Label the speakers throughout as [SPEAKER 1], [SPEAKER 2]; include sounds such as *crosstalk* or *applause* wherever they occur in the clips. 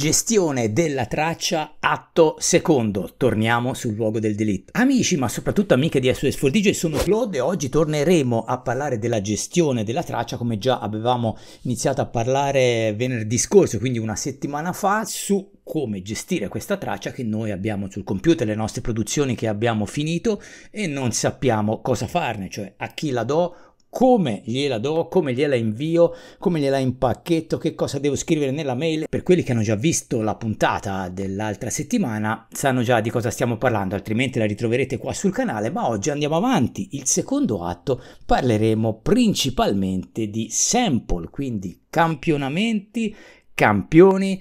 [SPEAKER 1] Gestione della traccia atto secondo. Torniamo sul luogo del delitto. Amici, ma soprattutto amiche di SOS 4 sono Claude e oggi torneremo a parlare della gestione della traccia come già avevamo iniziato a parlare venerdì scorso, quindi una settimana fa, su come gestire questa traccia che noi abbiamo sul computer, le nostre produzioni che abbiamo finito e non sappiamo cosa farne, cioè a chi la do come gliela do, come gliela invio, come gliela impacchetto, che cosa devo scrivere nella mail. Per quelli che hanno già visto la puntata dell'altra settimana sanno già di cosa stiamo parlando, altrimenti la ritroverete qua sul canale, ma oggi andiamo avanti. Il secondo atto parleremo principalmente di sample, quindi campionamenti, campioni,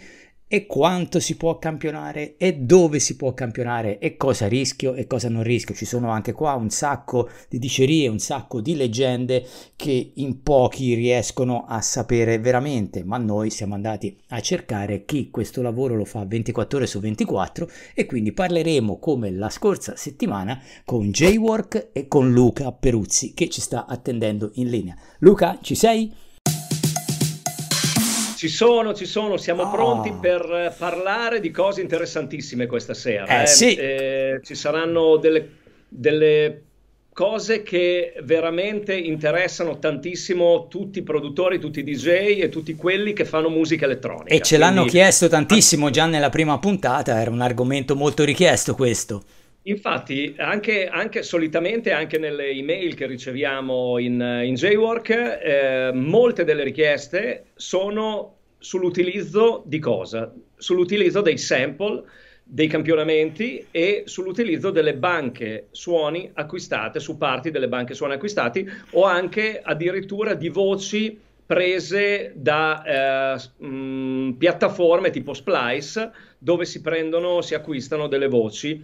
[SPEAKER 1] e quanto si può campionare e dove si può campionare e cosa rischio e cosa non rischio. Ci sono anche qua un sacco di dicerie, un sacco di leggende che in pochi riescono a sapere veramente, ma noi siamo andati a cercare chi questo lavoro lo fa 24 ore su 24 e quindi parleremo come la scorsa settimana con J-Work e con Luca Peruzzi che ci sta attendendo in linea. Luca, ci sei?
[SPEAKER 2] Ci sono, ci sono, siamo oh. pronti per parlare di cose interessantissime questa sera. Eh, eh. Sì. Eh, ci saranno delle, delle cose che veramente interessano tantissimo tutti i produttori, tutti i DJ e tutti quelli che fanno musica elettronica. E ce Quindi... l'hanno
[SPEAKER 1] chiesto tantissimo già nella prima puntata, era un argomento molto richiesto questo.
[SPEAKER 2] Infatti, anche, anche, solitamente, anche nelle email che riceviamo in, in Jaywalk, eh, molte delle richieste sono sull'utilizzo di cosa? Sull'utilizzo dei sample, dei campionamenti e sull'utilizzo delle banche suoni acquistate, su parti delle banche suoni acquistate, o anche addirittura di voci prese da eh, mh, mm, piattaforme tipo Splice dove si prendono, si acquistano delle voci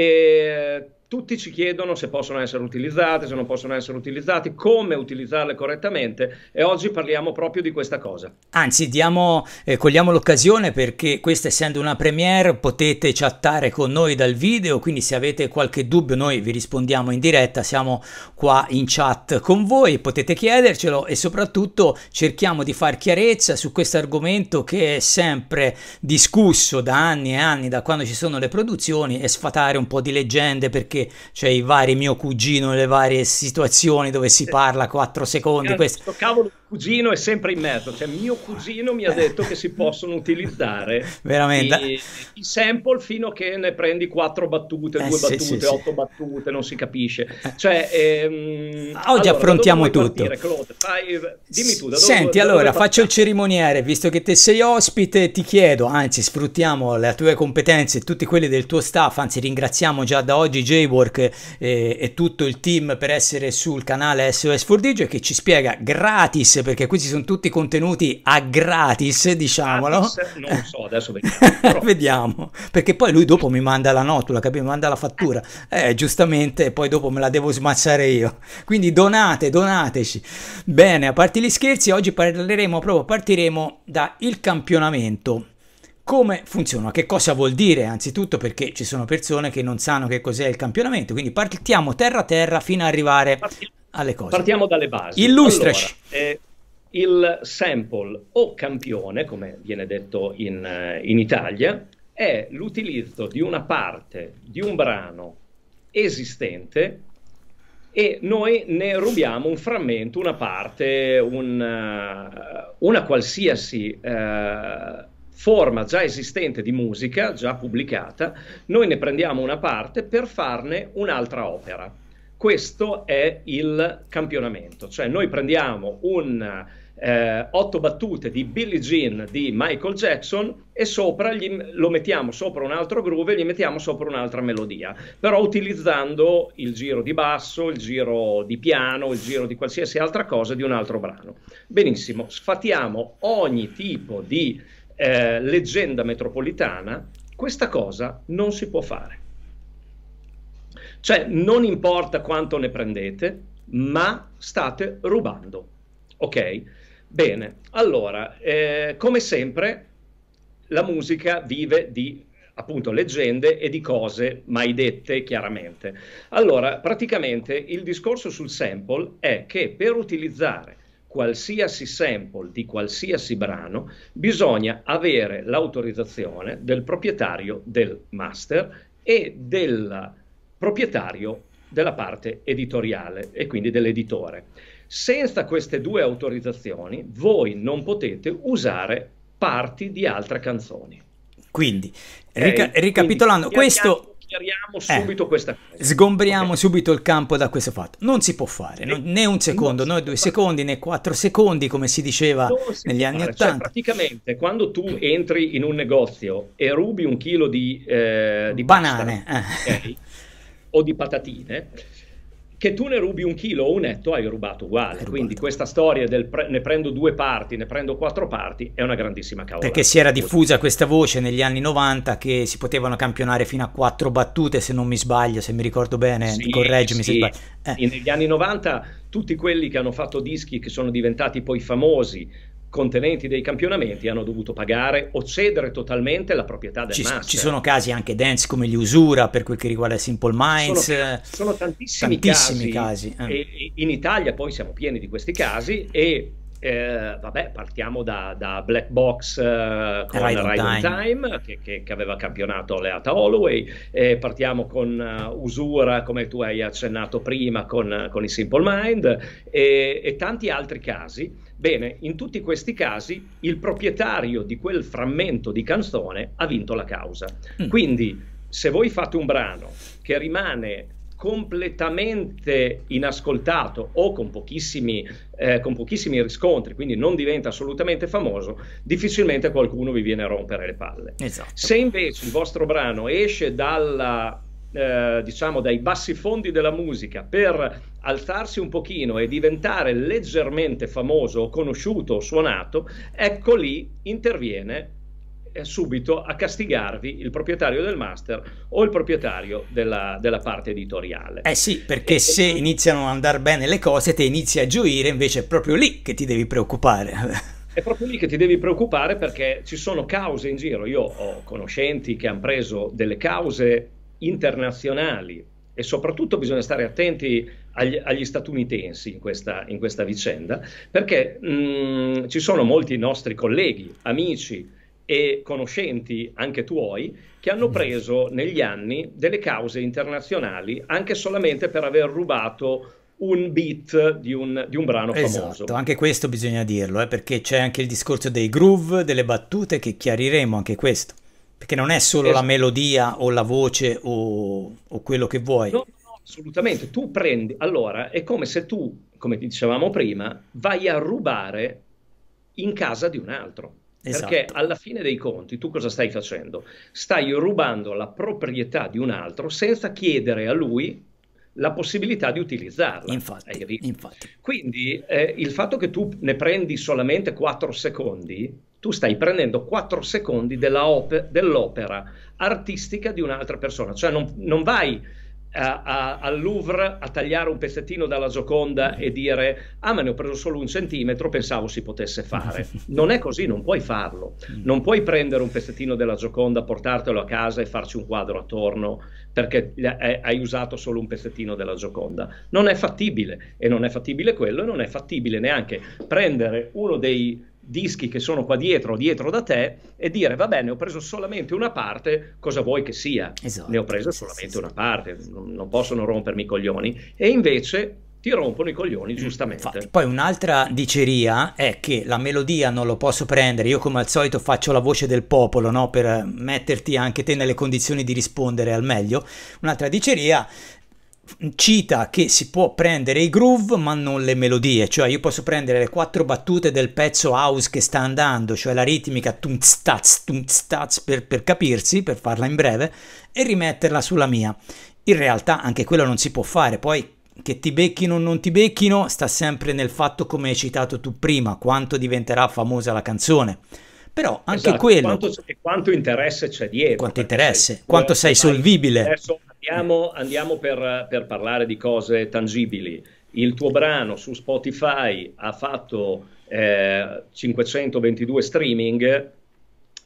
[SPEAKER 2] e tutti ci chiedono se possono essere utilizzate, se non possono essere utilizzate, come utilizzarle correttamente e oggi parliamo proprio di questa cosa.
[SPEAKER 1] Anzi, diamo, eh, cogliamo l'occasione perché questa essendo una premiere potete chattare con noi dal video, quindi se avete qualche dubbio noi vi rispondiamo in diretta, siamo qua in chat con voi, potete chiedercelo e soprattutto cerchiamo di far chiarezza su questo argomento che è sempre discusso da anni e anni, da quando ci sono le produzioni e sfatare un po' di leggende perché perché c'è cioè, i vari mio cugino, le varie situazioni dove si parla 4 secondi. Questo
[SPEAKER 2] cavolo cugino è sempre in mezzo, cioè mio cugino mi ha detto che si possono utilizzare *laughs*
[SPEAKER 1] i,
[SPEAKER 2] i, sample fino a che ne prendi quattro battute, eh, due sì, battute, sì, otto sì. battute, non si capisce. Cioè, ehm, Oggi allora, affrontiamo tutto. Partire, Fai, eh, dimmi tu, da dove, Senti, da dove allora faccio
[SPEAKER 1] il cerimoniere, visto che te sei ospite, ti chiedo, anzi sfruttiamo le tue competenze, e tutti quelli del tuo staff, anzi ringraziamo già da oggi JWork e, eh, e tutto il team per essere sul canale SOS4DJ che ci spiega gratis perché qui ci sono tutti contenuti a gratis, diciamolo. Gratis, non lo so, adesso vediamo. *laughs* Però... vediamo, perché poi lui dopo mi manda la notula, capito? Mi manda la fattura. Eh. eh, giustamente, poi dopo me la devo smazzare io. Quindi donate, donateci. Bene, a parte gli scherzi, oggi parleremo proprio, partiremo da il campionamento come funziona, che cosa vuol dire anzitutto perché ci sono persone che non sanno che cos'è il campionamento, quindi partiamo terra a terra fino ad arrivare alle cose. Partiamo dalle basi. Illustraci.
[SPEAKER 2] Allora, eh, il sample o campione, come viene detto in, eh, in Italia, è l'utilizzo di una parte di un brano esistente e noi ne rubiamo un frammento, una parte, un, eh, una qualsiasi eh, forma già esistente di musica, già pubblicata, noi ne prendiamo una parte per farne un'altra opera. Questo è il campionamento, cioè noi prendiamo un eh, otto battute di Billie Jean di Michael Jackson e sopra gli, lo mettiamo sopra un altro groove e gli mettiamo sopra un'altra melodia, però utilizzando il giro di basso, il giro di piano, il giro di qualsiasi altra cosa di un altro brano. Benissimo, sfatiamo ogni tipo di eh, leggenda metropolitana, questa cosa non si può fare. Cioè non importa quanto ne prendete, ma state rubando. Ok? Bene, allora, eh, come sempre, la musica vive di appunto leggende e di cose mai dette chiaramente. Allora, praticamente il discorso sul sample è che per utilizzare qualsiasi sample di qualsiasi brano bisogna avere l'autorizzazione del proprietario del master e della proprietario della parte editoriale e quindi dell'editore. Senza queste due autorizzazioni voi non potete usare parti di altre canzoni.
[SPEAKER 1] Quindi, rica- eh, ricapitolando, quindi, questo...
[SPEAKER 2] Chiariamo eh, subito eh, questa
[SPEAKER 1] cosa. Sgombriamo okay. subito il campo da questo fatto. Non si può fare, non, né un secondo, né due fare. secondi, né quattro secondi, come si diceva si negli anni 80. Cioè,
[SPEAKER 2] praticamente, quando tu entri in un negozio e rubi un chilo di... Eh, di Banane. Pasta, eh. okay, o di patatine, che tu ne rubi un chilo o un etto hai rubato uguale. Rubato. Quindi questa storia del pre- ne prendo due parti, ne prendo quattro parti è una grandissima causa. Perché si era diffusa
[SPEAKER 1] questa voce negli anni 90 che si potevano campionare fino a quattro battute, se non mi sbaglio, se mi ricordo bene, sì, correggimi sì. se
[SPEAKER 2] sbaglio. Eh. Negli anni 90 tutti quelli che hanno fatto dischi che sono diventati poi famosi contenenti dei campionamenti hanno dovuto pagare o cedere totalmente la proprietà del ci, master. Ci sono
[SPEAKER 1] casi anche densi come gli Usura per quel che riguarda Simple Minds. Sono,
[SPEAKER 2] sono tantissimi, tantissimi, casi. casi eh. in Italia poi siamo pieni di questi casi e eh, vabbè, partiamo da, da Black Box eh, con Ride, Ride on Time, time che, che, che, aveva campionato Leata Holloway, eh, partiamo con uh, Usura, come tu hai accennato prima, con, con i Simple Mind e tanti altri casi. Bene, in tutti questi casi il proprietario di quel frammento di canzone ha vinto la causa. Mm. Quindi, se voi fate un brano che rimane completamente inascoltato o con pochissimi, eh, con pochissimi, riscontri, quindi non diventa assolutamente famoso, difficilmente qualcuno vi viene a rompere le palle. Esatto. Se invece il vostro brano esce dalla, eh, diciamo dai bassi fondi della musica per alzarsi un pochino e diventare leggermente famoso, conosciuto o suonato, ecco lì interviene eh, subito a castigarvi il proprietario del master o il proprietario della, della parte
[SPEAKER 1] editoriale. Eh sì, perché e, se e... iniziano a andare bene le cose, te inizi a gioire, invece è proprio lì che ti devi preoccupare.
[SPEAKER 2] *laughs* è proprio lì che ti devi preoccupare perché ci sono cause in giro. Io ho conoscenti che hanno preso delle cause internazionali e soprattutto bisogna stare attenti agli, agli statunitensi in questa, in questa, vicenda perché mh, mm, ci sono molti nostri colleghi, amici, e conoscenti, anche tuoi, che hanno preso negli anni delle cause internazionali anche solamente per aver rubato un beat di un, di un brano esatto, famoso.
[SPEAKER 1] anche questo bisogna dirlo, eh, perché c'è anche il discorso dei groove, delle battute, che chiariremo anche questo. Perché non è solo esatto. la melodia o la voce o, o quello che vuoi. No,
[SPEAKER 2] no, assolutamente. Tu prendi... Allora, è come se tu, come dicevamo prima, vai a rubare in casa di un altro. Esatto. Perché alla fine dei conti tu cosa stai facendo? Stai rubando la proprietà di un altro senza chiedere a lui la possibilità di utilizzarla. Infatti, infatti. Quindi eh, il fatto che tu ne prendi solamente 4 secondi, tu stai prendendo 4 secondi dell'opera dell artistica di un'altra persona, cioè non, non vai al Louvre a tagliare un pezzettino dalla Gioconda e dire ah ma ne ho preso solo un centimetro, pensavo si potesse fare. *laughs* Non è così, non puoi farlo. Mm. Non puoi prendere un pezzettino della Gioconda, portartelo a casa e farci un quadro attorno perché eh, hai usato solo un pezzettino della Gioconda. Non è fattibile e non è fattibile quello e non è fattibile neanche prendere uno dei dischi che sono qua dietro, dietro da te, e dire va bene, ho preso solamente una parte, cosa vuoi che sia? Esatto, ne ho presa solamente sì, una sì. parte, non possono rompermi i coglioni. E invece ti rompono i coglioni, mm, giustamente. Infatti,
[SPEAKER 1] poi un'altra diceria è che la melodia non lo posso prendere. Io, come al solito, faccio la voce del popolo no? per metterti anche te nelle condizioni di rispondere al meglio. Un'altra diceria cita che si può prendere i groove ma non le melodie, cioè io posso prendere le quattro battute del pezzo house che sta andando, cioè la ritmica tunstaz tunstaz per, per capirsi, per farla in breve, e rimetterla sulla mia. In realtà anche quello non si può fare, poi che ti becchino o non ti becchino sta sempre nel fatto come hai citato tu prima, quanto diventerà famosa la canzone però anche esatto, quello quanto,
[SPEAKER 2] quanto, interesse c'è dietro
[SPEAKER 1] quanto interesse sei, quanto sei solvibile
[SPEAKER 2] adesso Andiamo, andiamo per, per, parlare di cose tangibili. Il tuo brano su Spotify ha fatto eh, 522 streaming,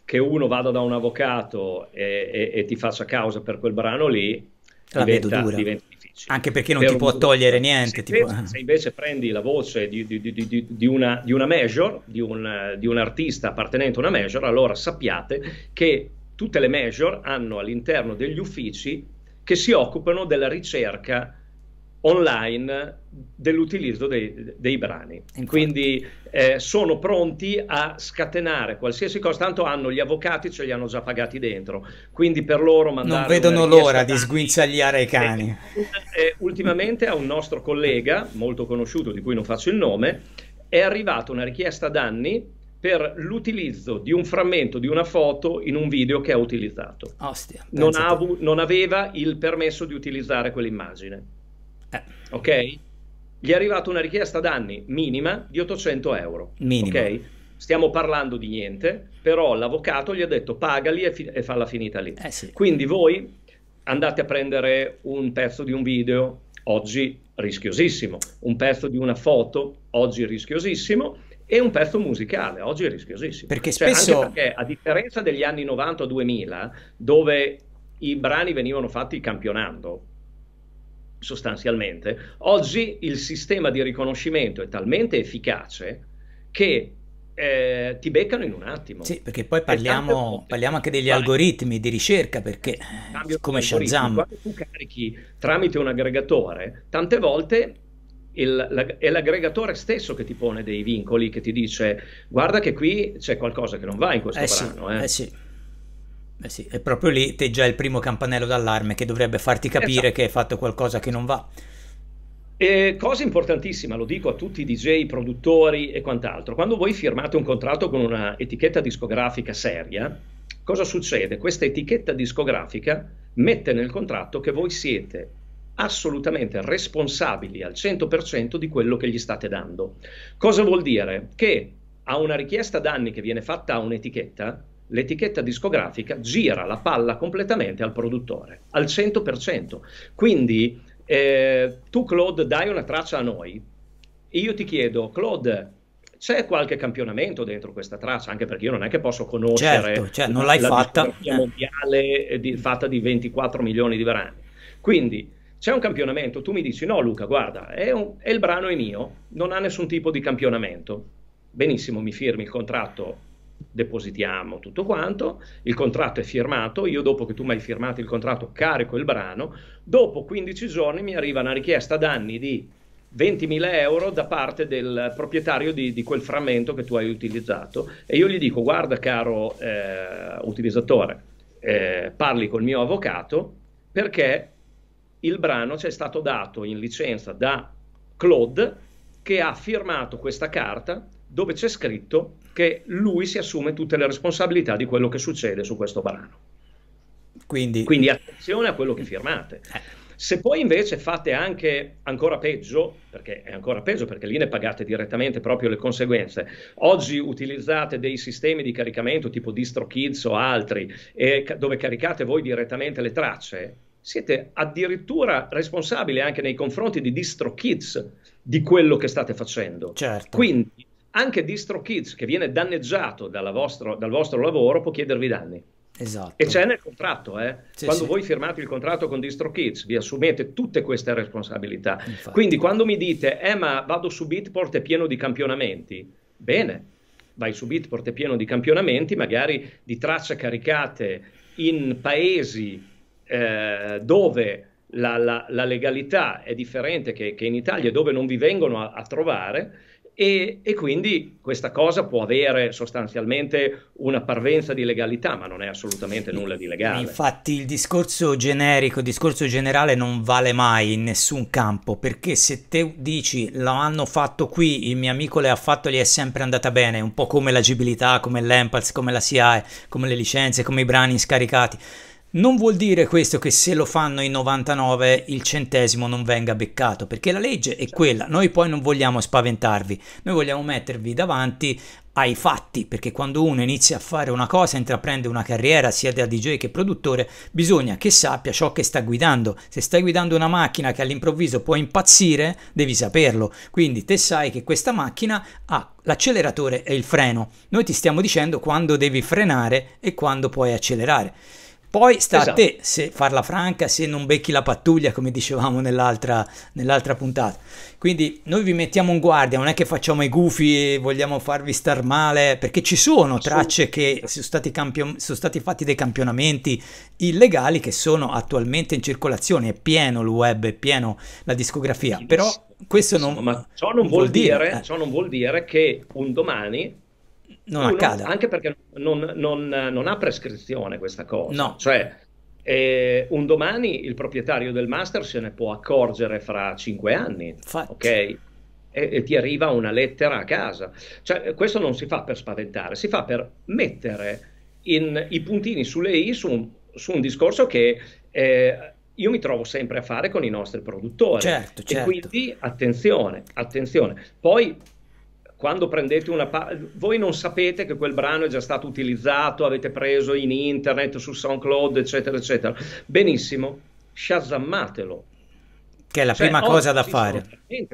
[SPEAKER 2] che uno vada da un avvocato e, e, e, ti faccia causa per quel brano lì
[SPEAKER 1] la diventa, vedo dura. diventa difficile. Anche perché non per ti può togliere niente. Se, tipo... invece, eh. se,
[SPEAKER 2] invece prendi la voce di, di, di, di una, una, major, un, di un, artista appartenente a una major, allora sappiate che tutte le major hanno all'interno degli uffici che si occupano della ricerca online dell'utilizzo dei, dei brani. Infatti. Quindi eh, sono pronti a scatenare qualsiasi cosa, tanto hanno gli avvocati, ce li hanno già pagati dentro, quindi per loro mandare... Non vedono l'ora
[SPEAKER 1] di sguinzagliare i cani. E,
[SPEAKER 2] eh, e, eh, ultimamente a un nostro collega, molto conosciuto, di cui non faccio il nome, è arrivata una richiesta danni per l'utilizzo di un frammento di una foto in un video che ha utilizzato. Ostia, non, av- non, aveva il permesso di utilizzare quell'immagine. Eh. Ok? Gli è arrivata una richiesta danni minima di 800 euro. Minima. Ok? Stiamo parlando di niente, però l'avvocato gli ha detto pagali e, fi- e falla finita lì. Eh sì. Quindi voi andate a prendere un pezzo di un video, oggi rischiosissimo, un pezzo di una foto, oggi rischiosissimo e un pezzo musicale. Oggi è rischiosissimo. Perché cioè, spesso... Cioè, perché a differenza degli anni 90-2000, dove i brani venivano fatti campionando, sostanzialmente, oggi il sistema di riconoscimento è talmente efficace che eh, ti beccano in un attimo. Sì, perché poi parliamo,
[SPEAKER 1] parliamo anche degli Vai. algoritmi di ricerca, perché come Shazam... Quando
[SPEAKER 2] tu carichi tramite un aggregatore, tante volte il, la, è l'aggregatore stesso che ti pone dei vincoli, che ti dice guarda che qui c'è qualcosa che non va in questo eh brano. Sì, eh. eh sì.
[SPEAKER 1] Eh sì, è proprio lì te già il primo campanello d'allarme che dovrebbe farti capire esatto. che hai fatto qualcosa che non va.
[SPEAKER 2] E cosa importantissima, lo dico a tutti i DJ, produttori e quant'altro, quando voi firmate un contratto con una etichetta discografica seria, cosa succede? Questa etichetta discografica mette nel contratto che voi siete assolutamente responsabili al 100% di quello che gli state dando. Cosa vuol dire? Che a una richiesta danni che viene fatta a un'etichetta, l'etichetta discografica gira la palla completamente al produttore, al 100%. Quindi eh, tu Claude dai una traccia a noi, io ti chiedo Claude c'è qualche campionamento dentro questa traccia, anche perché io non è che posso conoscere certo, cioè, non l'hai la fatta. mondiale di, fatta di 24 milioni di brani. Quindi c'è un campionamento, tu mi dici no Luca, guarda, è, un, è il brano è mio, non ha nessun tipo di campionamento. Benissimo, mi firmi il contratto, depositiamo tutto quanto, il contratto è firmato, io dopo che tu mi hai firmato il contratto carico il brano, dopo 15 giorni mi arriva una richiesta danni di 20.000 euro da parte del proprietario di, di, quel frammento che tu hai utilizzato e io gli dico guarda caro eh, utilizzatore, eh, parli col mio avvocato perché il brano ci è stato dato in licenza da Claude che ha firmato questa carta dove c'è scritto che lui si assume tutte le responsabilità di quello che succede su questo brano. Quindi, Quindi attenzione a quello che firmate. Eh. Se poi invece fate anche ancora peggio, perché è ancora peggio perché lì ne pagate direttamente proprio le conseguenze, oggi utilizzate dei sistemi di caricamento tipo DistroKids o altri eh, dove caricate voi direttamente le tracce, siete addirittura responsabili anche nei confronti di Distro Kids di quello che state facendo. Certo. Quindi anche Distro Kids che viene danneggiato vostro, dal vostro lavoro può chiedervi danni. Esatto. E c'è nel contratto, eh? sì, quando sì. voi firmate il contratto con Distro Kids vi assumete tutte queste responsabilità. Infatti. Quindi quando mi dite, eh ma vado su Bitport è pieno di campionamenti, bene, vai su Bitport è pieno di campionamenti, magari di tracce caricate in paesi eh, dove la, la, la, legalità è differente che, che in Italia, dove non vi vengono a, a trovare, e, e, quindi questa cosa può avere sostanzialmente una parvenza di legalità, ma non è assolutamente nulla di legale.
[SPEAKER 1] Infatti il discorso generico, il discorso generale non vale mai in nessun campo, perché se te dici lo hanno fatto qui, il mio amico le ha fatto, gli è sempre andata bene, un po' come l'agibilità, come l'Empals, come la SIAE, come le licenze, come i brani scaricati non vuol dire questo che se lo fanno i 99 il centesimo non venga beccato, perché la legge è certo. quella. Noi poi non vogliamo spaventarvi, noi vogliamo mettervi davanti ai fatti, perché quando uno inizia a fare una cosa, intraprende una carriera sia da DJ che produttore, bisogna che sappia ciò che sta guidando. Se stai guidando una macchina che all'improvviso può impazzire, devi saperlo. Quindi te sai che questa macchina ha l'acceleratore e il freno. Noi ti stiamo dicendo quando devi frenare e quando puoi accelerare. Poi sta esatto. a te se farla franca, se non becchi la pattuglia, come dicevamo nell'altra, nell'altra puntata. Quindi noi vi mettiamo in guardia, non è che facciamo i gufi e vogliamo farvi star male, perché ci sono tracce che sono stati, campion- sono stati fatti dei campionamenti illegali che sono attualmente in circolazione, è pieno il web, è pieno la discografia, però questo non, Ma ciò
[SPEAKER 2] non, non vuol, dire, dire eh. ciò non vuol dire che un domani
[SPEAKER 1] non accada.
[SPEAKER 2] Anche perché non, non, non, ha prescrizione questa cosa. No. Cioè, eh, un domani il proprietario del master se ne può accorgere fra cinque anni. Infatti. Ok? e, ti arriva una lettera a casa. Cioè, questo non si fa per spaventare, si fa per mettere in, i puntini sulle i su un, su un discorso che eh, io mi trovo sempre a fare con i nostri produttori. Certo, certo. E quindi attenzione, attenzione. Poi quando prendete una pa- voi non sapete che quel brano è già stato utilizzato, avete preso in internet, su SoundCloud, eccetera, eccetera. Benissimo, shazammatelo
[SPEAKER 1] che è la cioè, prima cosa da fare.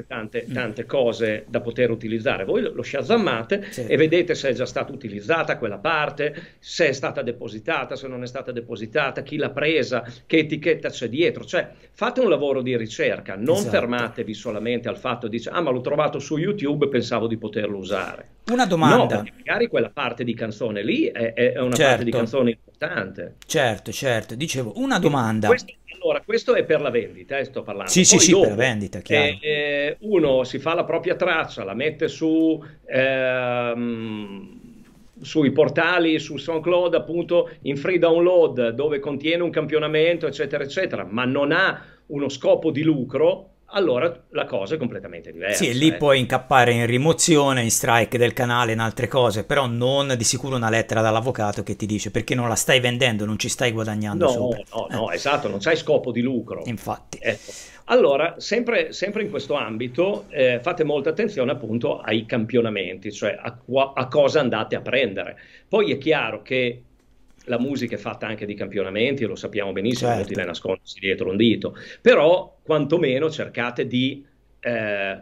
[SPEAKER 2] tante, tante mm. cose da poter utilizzare. Voi lo, lo sì. e vedete se è già stata utilizzata quella parte, se è stata depositata, se non è stata depositata, chi l'ha presa, che etichetta c'è dietro. Cioè, fate un lavoro di ricerca, non esatto. fermatevi solamente al fatto di dire, ah ma l'ho trovato su YouTube e pensavo di poterlo usare.
[SPEAKER 1] Una domanda. No,
[SPEAKER 2] magari quella parte di canzone lì è, è una certo. parte di canzone importante.
[SPEAKER 1] Certo, certo. Dicevo, una domanda. Quindi,
[SPEAKER 2] allora, questo è per la vendita, eh, sto parlando. Sì, Poi sì, sì, dopo, per la
[SPEAKER 1] vendita, chiaro. Eh,
[SPEAKER 2] eh, uno si fa la propria traccia, la mette su... Ehm, sui portali, su SoundCloud, appunto in free download, dove contiene un campionamento, eccetera, eccetera, ma non ha uno scopo di lucro, allora la cosa è completamente diversa. Sì, lì eh. puoi
[SPEAKER 1] incappare in rimozione, in strike del canale, in altre cose, però non di sicuro una lettera dall'avvocato che ti dice perché non la stai vendendo, non ci stai guadagnando no, sopra. No, eh. no,
[SPEAKER 2] esatto, non c'hai scopo di lucro. Infatti. Ecco. Allora, sempre, sempre, in questo ambito, eh, fate molta attenzione appunto ai campionamenti, cioè a, a cosa andate a prendere. Poi è chiaro che la musica è fatta anche di campionamenti, lo sappiamo benissimo, certo. ti inutile nascondersi dietro un dito, però quantomeno cercate di eh,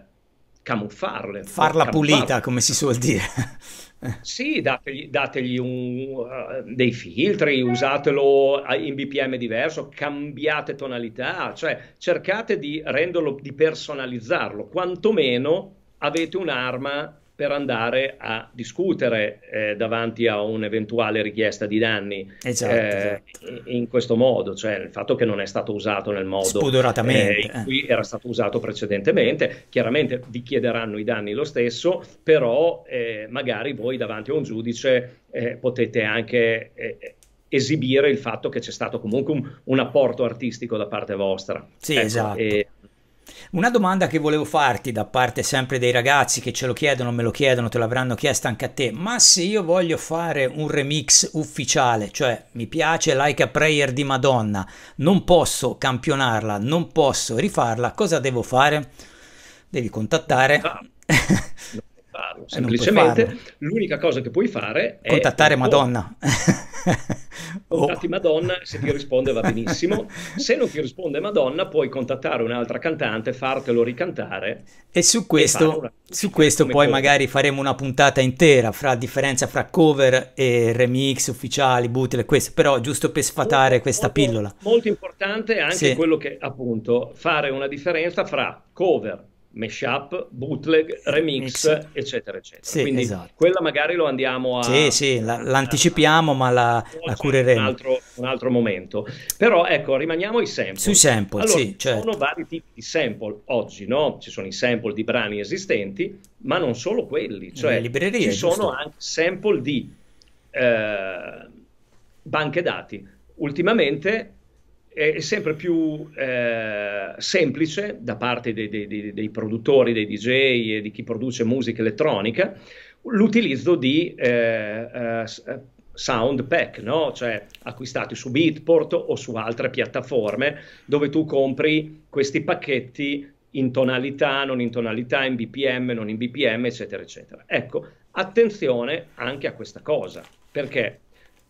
[SPEAKER 2] camuffarle. Farla camuffarle. pulita,
[SPEAKER 1] come si suol dire.
[SPEAKER 2] sì, dategli, dategli un, uh, dei filtri, usatelo in BPM diverso, cambiate tonalità, cioè cercate di renderlo, di personalizzarlo, quantomeno avete un'arma per andare a discutere eh, davanti a un'eventuale richiesta di danni esatto, eh, esatto. in questo modo, cioè il fatto che non è stato usato nel modo spudoratamente eh, in eh. era stato usato precedentemente, chiaramente vi chiederanno i danni lo stesso, però eh, magari voi davanti a un giudice eh, potete anche esibire il fatto che c'è stato comunque un, un, apporto artistico da parte vostra. Sì, ecco, esatto. E,
[SPEAKER 1] una domanda che volevo farti da parte sempre dei ragazzi che ce lo chiedono, me lo chiedono, te l'avranno chiesta anche a te, ma se io voglio fare un remix ufficiale, cioè mi piace Like a Prayer di Madonna, non posso campionarla, non posso rifarla, cosa devo fare? Devi contattare... Ah. *laughs* Farlo. Semplicemente l'unica cosa che puoi fare è contattare Madonna. *laughs*
[SPEAKER 2] Oh. contatti oh. Madonna, se ti risponde va benissimo. se non ti risponde Madonna, puoi contattare un'altra cantante, fartelo ricantare.
[SPEAKER 1] E su questo, e su questo poi cover. magari faremo una puntata intera fra differenza fra cover e remix ufficiali, e questo, però giusto per sfatare molto, questa pillola.
[SPEAKER 2] Molto, molto importante anche sì. quello che appunto fare una differenza fra cover mashup, bootleg, remix, Mix. eccetera, eccetera. Sì, Quindi esatto. quella magari lo andiamo a... Sì,
[SPEAKER 1] sì, la, l'anticipiamo, a, ma la, la cureremo. Un altro,
[SPEAKER 2] un altro, momento. Però ecco, rimaniamo ai sample. Sui sample, allora, sì, certo. Ci sono vari tipi di sample oggi, no? Ci sono i sample di brani esistenti, ma non solo quelli. Cioè, Le librerie, ci sono anche sample di eh, banche dati. Ultimamente è sempre più eh, semplice da parte dei, dei, dei, produttori, dei DJ e di chi produce musica elettronica l'utilizzo di eh, eh, eh, sound pack, no? cioè acquistati su Beatport o su altre piattaforme dove tu compri questi pacchetti in tonalità, non in tonalità, in BPM, non in BPM, eccetera, eccetera. Ecco, attenzione anche a questa cosa, perché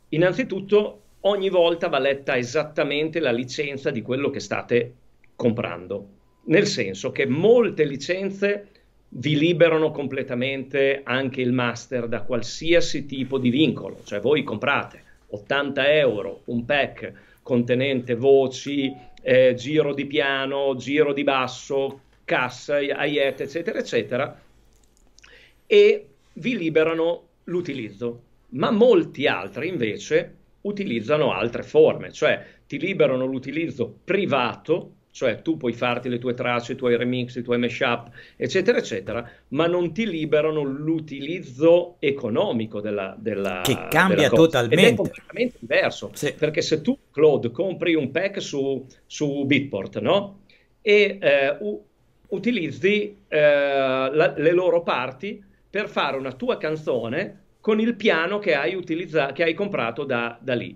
[SPEAKER 2] innanzitutto ogni volta va letta esattamente la licenza di quello che state comprando. Nel senso che molte licenze vi liberano completamente anche il master da qualsiasi tipo di vincolo, cioè voi comprate 80 euro un pack contenente voci, eh, giro di piano, giro di basso, cassa, aiete, eccetera, eccetera, e vi liberano l'utilizzo. Ma molti altri invece utilizzano altre forme, cioè ti liberano l'utilizzo privato, cioè tu puoi farti le tue tracce, i tuoi remix, i tuoi mashup, eccetera, eccetera, ma non ti liberano l'utilizzo economico della, della che cambia della totalmente. Ed è completamente diverso, sì. perché se tu, Claude, compri un pack su, su Bitport, no? E eh, u- utilizzi eh, la, le loro parti per fare una tua canzone con il piano che hai, utilizzato, che hai comprato da, da lì.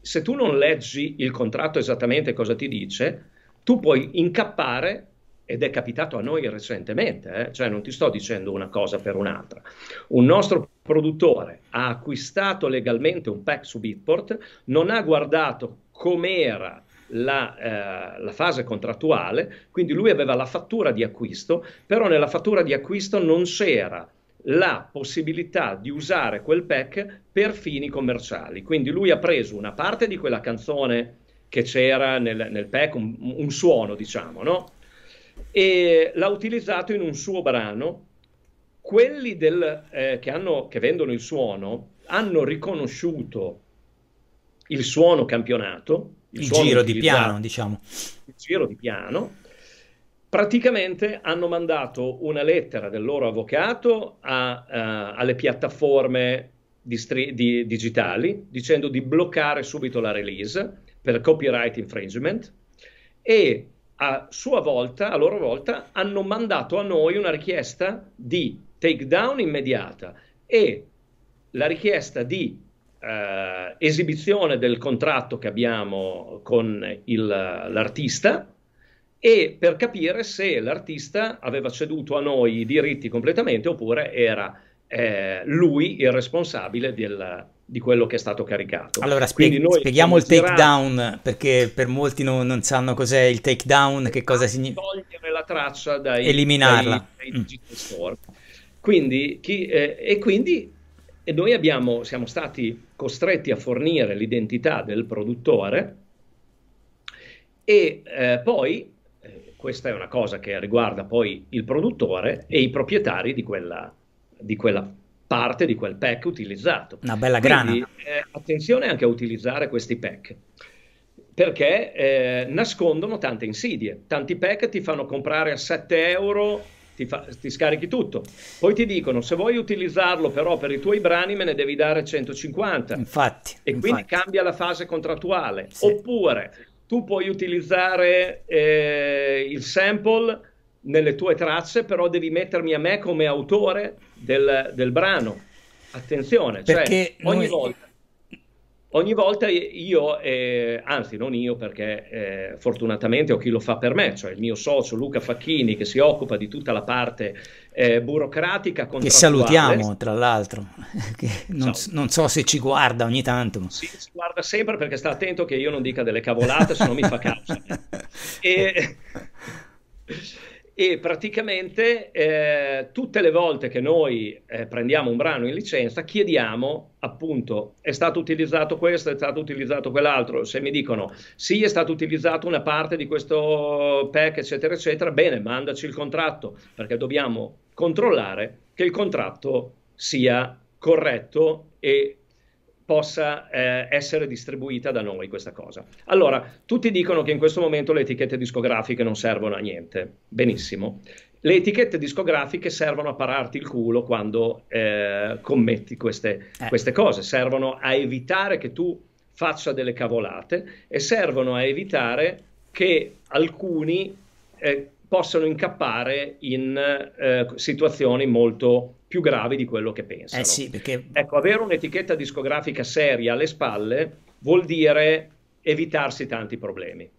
[SPEAKER 2] Se tu non leggi il contratto esattamente cosa ti dice, tu puoi incappare ed è capitato a noi recentemente, eh? cioè non ti sto dicendo una cosa per un'altra. Un nostro produttore ha acquistato legalmente un pack su Bitport, non ha guardato com'era la, eh, la, fase contrattuale, quindi lui aveva la fattura di acquisto, però nella fattura di acquisto non c'era la possibilità di usare quel pack per fini commerciali. Quindi lui ha preso una parte di quella canzone che c'era nel, nel pack, un, un, suono, diciamo, no? E l'ha utilizzato in un suo brano. Quelli del, eh, che, hanno, che vendono il suono hanno riconosciuto il suono campionato, il, il suono giro di
[SPEAKER 1] piano, diciamo.
[SPEAKER 2] Il giro di piano praticamente hanno mandato una lettera del loro avvocato a, a, eh, alle piattaforme di stri- di, digitali dicendo di bloccare subito la release per copyright infringement e a sua volta, a loro volta, hanno mandato a noi una richiesta di takedown immediata e la richiesta di eh, esibizione del contratto che abbiamo con il, l'artista e per capire se l'artista aveva ceduto a noi i diritti completamente oppure era eh, lui il responsabile del, di quello che è stato caricato. Allora spieg- spieghiamo il takedown
[SPEAKER 1] perché per molti non, non sanno cos'è il takedown, che cosa esatto, significa.
[SPEAKER 2] Togliere la traccia dai, eliminarla. Dai, dai mm. store. Quindi, chi, eh, e quindi e noi abbiamo, siamo stati costretti a fornire l'identità del produttore e eh, poi questa è una cosa che riguarda poi il produttore e i proprietari di quella, di quella parte di quel pack utilizzato. Una bella grana. Quindi, eh, attenzione anche a utilizzare questi pack perché eh, nascondono tante insidie. Tanti pack ti fanno comprare a 7 euro, ti, fa, ti, scarichi tutto. Poi ti dicono, se vuoi utilizzarlo però per i tuoi brani me ne devi dare 150. Infatti. E infatti. quindi cambia la fase contrattuale. Sì. Oppure tu puoi utilizzare eh, il sample nelle tue tracce, però devi mettermi a me come autore del, del brano. Attenzione, cioè, Perché cioè, ogni noi... volta ogni volta io, eh, anzi non io perché eh, fortunatamente ho chi lo fa per me, cioè il mio socio Luca Facchini che si occupa di tutta la parte eh, burocratica. Che salutiamo
[SPEAKER 1] tra l'altro, *laughs* non, non, so se ci guarda ogni tanto. Sì, si
[SPEAKER 2] guarda sempre perché sta attento che io non dica delle cavolate, se non mi fa causa. *laughs* E e praticamente eh, tutte le volte che noi eh, prendiamo un brano in licenza chiediamo appunto è stato utilizzato questo, è stato utilizzato quell'altro, se mi dicono sì è stato utilizzato una parte di questo pack eccetera eccetera, bene mandaci il contratto perché dobbiamo controllare che il contratto sia corretto e possa eh, essere distribuita da noi questa cosa. Allora, tutti dicono che in questo momento le etichette discografiche non servono a niente. Benissimo. Le etichette discografiche servono a pararti il culo quando eh, commetti queste, eh. queste cose, servono a evitare che tu faccia delle cavolate e servono a evitare che alcuni eh, possano incappare in eh, situazioni molto più gravi di quello
[SPEAKER 1] che pensano. Eh sì,
[SPEAKER 2] perché... Ecco, avere un'etichetta discografica seria alle spalle vuol dire evitarsi tanti problemi.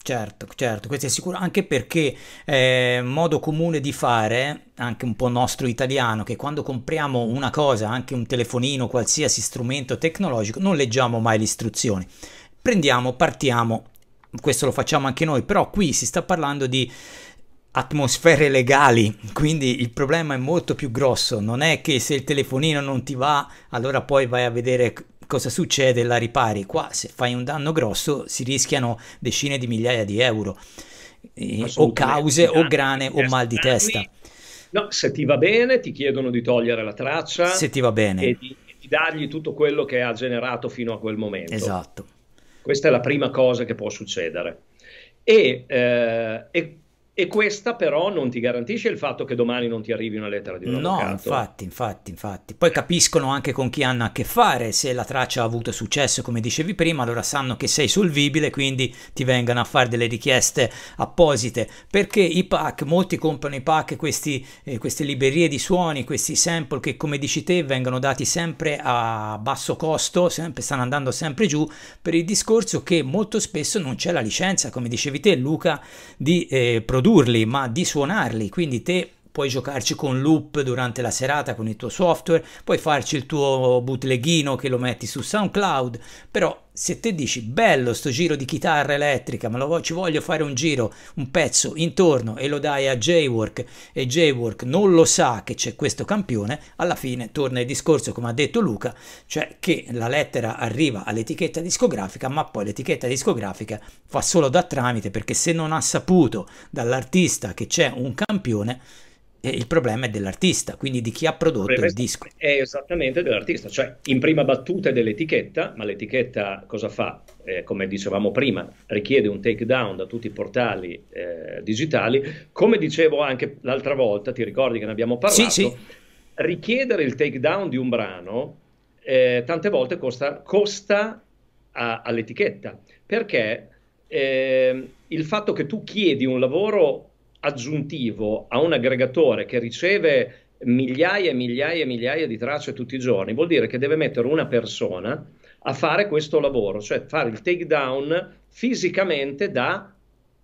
[SPEAKER 1] Certo, certo, questo è sicuro, anche perché eh, modo comune di fare, anche un po' nostro italiano, che quando compriamo una cosa, anche un telefonino, qualsiasi strumento tecnologico, non leggiamo mai le istruzioni. Prendiamo, partiamo, questo lo facciamo anche noi, però qui si sta parlando di atmosfere legali, quindi il problema è molto più grosso, non è che se il telefonino non ti va allora poi vai a vedere cosa succede e la ripari, qua se fai un danno grosso si rischiano decine di migliaia di euro eh, o cause o grane o mal di eh, testa.
[SPEAKER 2] No, se ti va bene ti chiedono di togliere la traccia. Se ti va bene. E di, di dargli tutto quello che ha generato fino a quel momento. Esatto. Questa è la prima cosa che può succedere. E, eh, e e questa però non ti garantisce il fatto che domani non ti arrivi una lettera di un no, avvocato. No, infatti,
[SPEAKER 1] infatti, infatti. Poi capiscono anche con chi hanno a che fare, se la traccia ha avuto successo, come dicevi prima, allora sanno che sei solvibile, quindi ti vengano a fare delle richieste apposite, perché i pack, molti comprano i pack, questi, eh, queste librerie di suoni, questi sample che come dici te vengono dati sempre a basso costo, sempre, stanno andando sempre giù, per il discorso che molto spesso non c'è la licenza, come dicevi te Luca, di eh, produzione produrli, ma di suonarli, quindi te puoi giocarci con loop durante la serata con il tuo software, puoi farci il tuo bootleghino che lo metti su SoundCloud, però se te dici bello sto giro di chitarra elettrica, ma vo- ci voglio fare un giro, un pezzo intorno e lo dai a J-Work e J-Work non lo sa che c'è questo campione, alla fine torna il discorso come ha detto Luca, cioè che la lettera arriva all'etichetta discografica, ma poi l'etichetta discografica fa solo da tramite perché se non ha saputo dall'artista che c'è un campione, il problema è dell'artista, quindi di chi ha prodotto il, il disco.
[SPEAKER 2] È esattamente dell'artista, cioè in prima battuta è dell'etichetta, ma l'etichetta cosa fa? Eh, come dicevamo prima, richiede un takedown da tutti i portali eh, digitali. Come dicevo anche l'altra volta, ti ricordi che ne abbiamo parlato? Sì, sì. Richiedere il takedown di un brano eh, tante volte costa, costa a, all'etichetta, perché ehm, il fatto che tu chiedi un lavoro aggiuntivo a un aggregatore che riceve migliaia e migliaia e migliaia di tracce tutti i giorni, vuol dire che deve mettere una persona a fare questo lavoro, cioè fare il takedown fisicamente da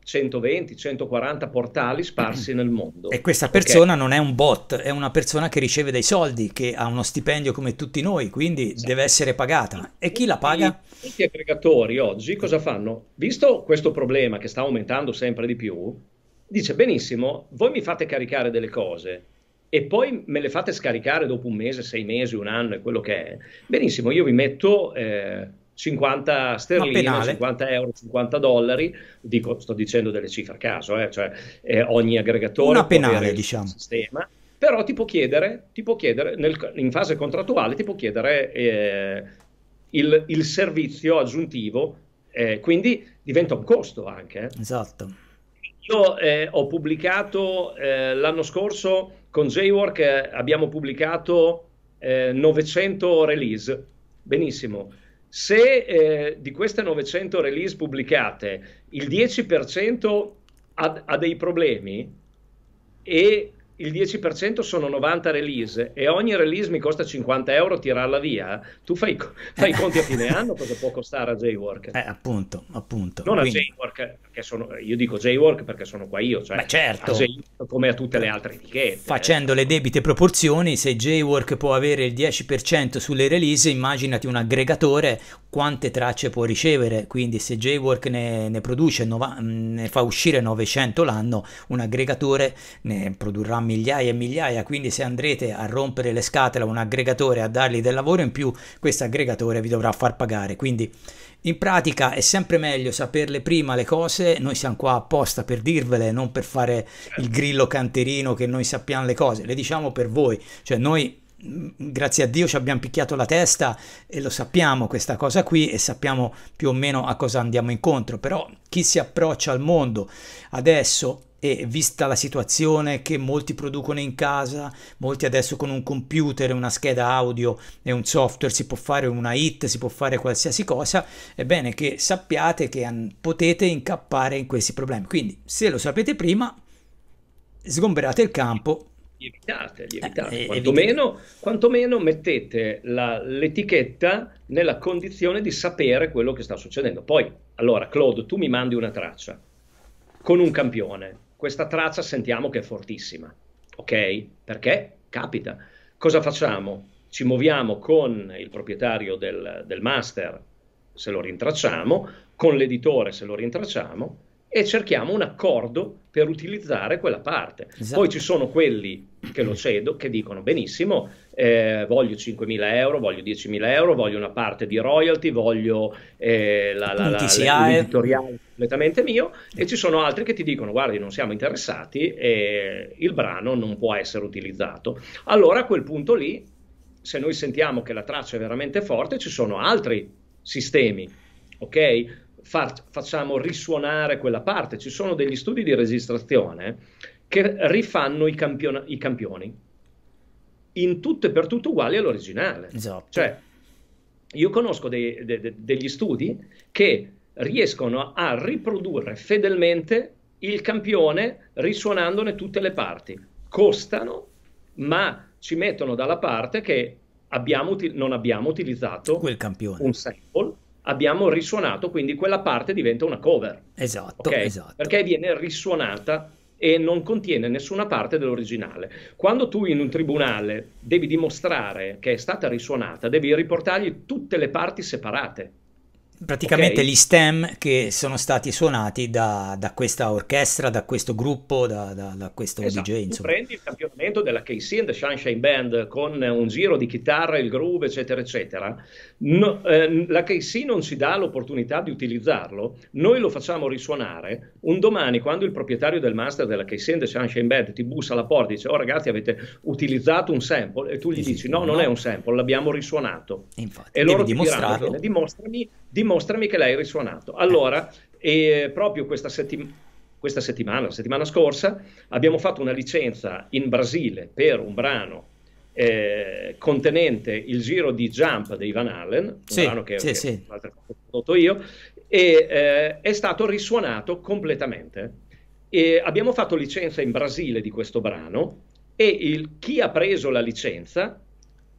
[SPEAKER 2] 120, 140
[SPEAKER 1] portali sparsi nel mondo. E questa persona okay. non è un bot, è una persona che riceve dei soldi, che ha uno stipendio come tutti noi, quindi esatto. deve essere pagata. E chi la paga? Tutti gli aggregatori
[SPEAKER 2] oggi cosa fanno? Visto questo problema che sta aumentando sempre di più, dice benissimo, voi mi fate caricare delle cose e poi me le fate scaricare dopo un mese, sei mesi, un anno e quello che è, benissimo, io vi metto eh, 50 sterline, 50 euro, 50 dollari, dico, sto dicendo delle cifre a caso, eh, cioè eh, ogni aggregatore Una penale, diciamo. sistema, però ti può chiedere, ti può chiedere nel, in fase contrattuale ti può chiedere eh, il, il, servizio aggiuntivo, eh, quindi diventa un costo anche. Eh. Esatto. Io eh, ho pubblicato eh, l'anno scorso con JWork, eh, abbiamo pubblicato 900 eh, release. Benissimo. Se eh, di queste 900 release pubblicate il 10% ha, ha dei problemi e il 10% sono 90 release e ogni release mi costa 50 euro tirarla via, eh? tu fai, fai i conti a fine anno cosa può costare a Jaywalk?
[SPEAKER 1] Eh, appunto, appunto. Non Quindi. a
[SPEAKER 2] J-Work, perché sono, io dico J-Work perché sono qua io, cioè Beh, certo. A come a tutte le altre etichette. Eh.
[SPEAKER 1] Facendo le debite proporzioni, se J-Work può avere il 10% sulle release, immaginati un aggregatore quante tracce può ricevere. Quindi se Jaywalk ne, ne produce, nova, ne fa uscire 900 l'anno, un aggregatore ne produrrà migliaia e migliaia, quindi se andrete a rompere le scatole a un aggregatore a dargli del lavoro in più, questo aggregatore vi dovrà far pagare. Quindi in pratica è sempre meglio saperle prima le cose, noi siamo qua apposta per dirvele, non per fare il grillo canterino che noi sappiamo le cose, le diciamo per voi, cioè noi mm, grazie a Dio ci abbiamo picchiato la testa e lo sappiamo questa cosa qui e sappiamo più o meno a cosa andiamo incontro, però chi si approccia al mondo adesso e vista la situazione che molti producono in casa, molti adesso con un computer, una scheda audio e un software si può fare una hit, si può fare qualsiasi cosa, è bene che sappiate che potete incappare in questi problemi. Quindi se lo sapete prima, sgomberate il campo.
[SPEAKER 2] Evitate, eh, evitate. Eh, quantomeno, quantomeno mettete la, l'etichetta nella condizione di sapere quello che sta succedendo. Poi, allora, Claude, tu mi mandi una traccia con un campione questa traccia sentiamo che è fortissima, ok? Perché capita. Cosa facciamo? Ci muoviamo con il proprietario del, del master, se lo rintracciamo, con l'editore, se lo rintracciamo, e cerchiamo un accordo per utilizzare quella parte. Esatto. Poi ci sono quelli che lo *clears throat* cedo, che dicono benissimo, eh, voglio 5.000 euro, voglio 10.000 euro, voglio una parte di royalty, voglio eh, la, la, la, eh. l'editoriale completamente mio, e ci sono altri che ti dicono guardi non siamo interessati, eh, il brano non può essere utilizzato. Allora a quel punto lì, se noi sentiamo che la traccia è veramente forte, ci sono altri sistemi, ok? far, facciamo risuonare quella parte. Ci sono degli studi di registrazione che rifanno i, campion- i campioni in tutto e per tutto uguali all'originale. Esatto. Cioè, io conosco dei, de, de, degli studi che riescono a riprodurre fedelmente il campione risuonandone tutte le parti. Costano, ma ci mettono dalla parte che abbiamo, non abbiamo utilizzato un sample abbiamo risuonato, quindi quella parte diventa una cover. Esatto, okay? esatto. Perché viene risuonata e non contiene nessuna parte dell'originale. Quando tu in un tribunale devi dimostrare che è stata risuonata, devi riportargli tutte le parti separate
[SPEAKER 1] praticamente okay. gli stem che sono stati suonati da, da questa orchestra, da questo gruppo, da, da, da questo esatto. DJ. Insomma. Tu
[SPEAKER 2] prendi il campionamento della KC and the Sunshine Band con un giro di chitarra, il groove, eccetera, eccetera. No, eh, la KC non ci dà l'opportunità di utilizzarlo, noi lo facciamo risuonare. Un domani, quando il proprietario del master della KC and the Sunshine Band ti bussa alla porta e dice: Oh ragazzi, avete utilizzato un sample, e tu gli dici: No, non è un sample, l'abbiamo risuonato. Infatti, e loro ti dimostrarlo. Diranno, Dimostrami dimostrami che l'hai risuonato. Allora, e eh, proprio questa, settim- questa settimana, la settimana scorsa, abbiamo fatto una licenza in Brasile per un brano eh, contenente il giro di Jump dei Van Allen, un sì, brano che, sì, sì. prodotto io, e eh, è stato risuonato completamente. E abbiamo fatto licenza in Brasile di questo brano e il, chi ha preso la licenza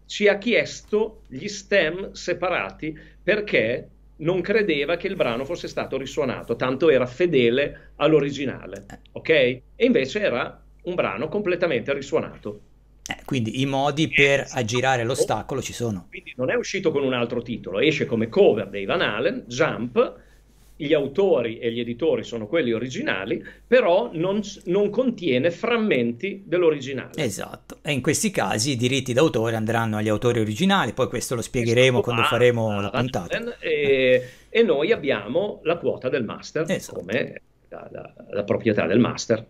[SPEAKER 2] ci ha chiesto gli stem separati perché non credeva che il brano fosse stato risuonato, tanto era fedele all'originale, eh. ok? E invece era un brano completamente risuonato. Eh, quindi i modi per aggirare l'ostacolo ci sono. Quindi non è uscito con un altro titolo, esce come cover dei Van Halen, Jump, gli autori e gli editori sono quelli originali, però non, non contiene frammenti dell'originale.
[SPEAKER 1] Esatto, e in questi casi i diritti d'autore andranno agli autori originali, poi questo lo spiegheremo quando faremo ah, la, la puntata.
[SPEAKER 2] E, e, noi abbiamo la quota del master esatto. come la, la,
[SPEAKER 1] la proprietà del master.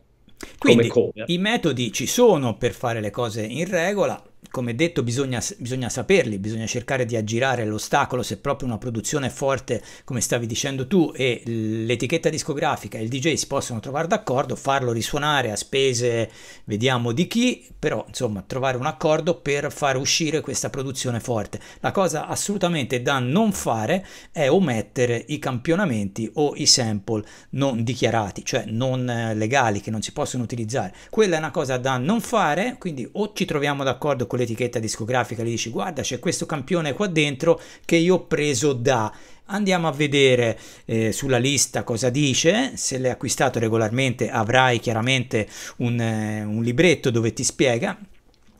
[SPEAKER 2] Quindi i
[SPEAKER 1] metodi ci sono per fare le cose in regola, come detto bisogna, bisogna, saperli, bisogna cercare di aggirare l'ostacolo se proprio una produzione forte, come stavi dicendo tu, e l'etichetta discografica e il DJ si possono trovare d'accordo, farlo risuonare a spese, vediamo di chi, però insomma trovare un accordo per far uscire questa produzione forte. La cosa assolutamente da non fare è omettere i campionamenti o i sample non dichiarati, cioè non eh, legali, che non si possono utilizzare. Quella è una cosa da non fare, quindi o ci troviamo d'accordo con con l'etichetta discografica, gli dici guarda c'è questo campione qua dentro che io ho preso da... Andiamo a vedere eh, sulla lista cosa dice, se l'hai acquistato regolarmente avrai chiaramente un, eh, un libretto dove ti spiega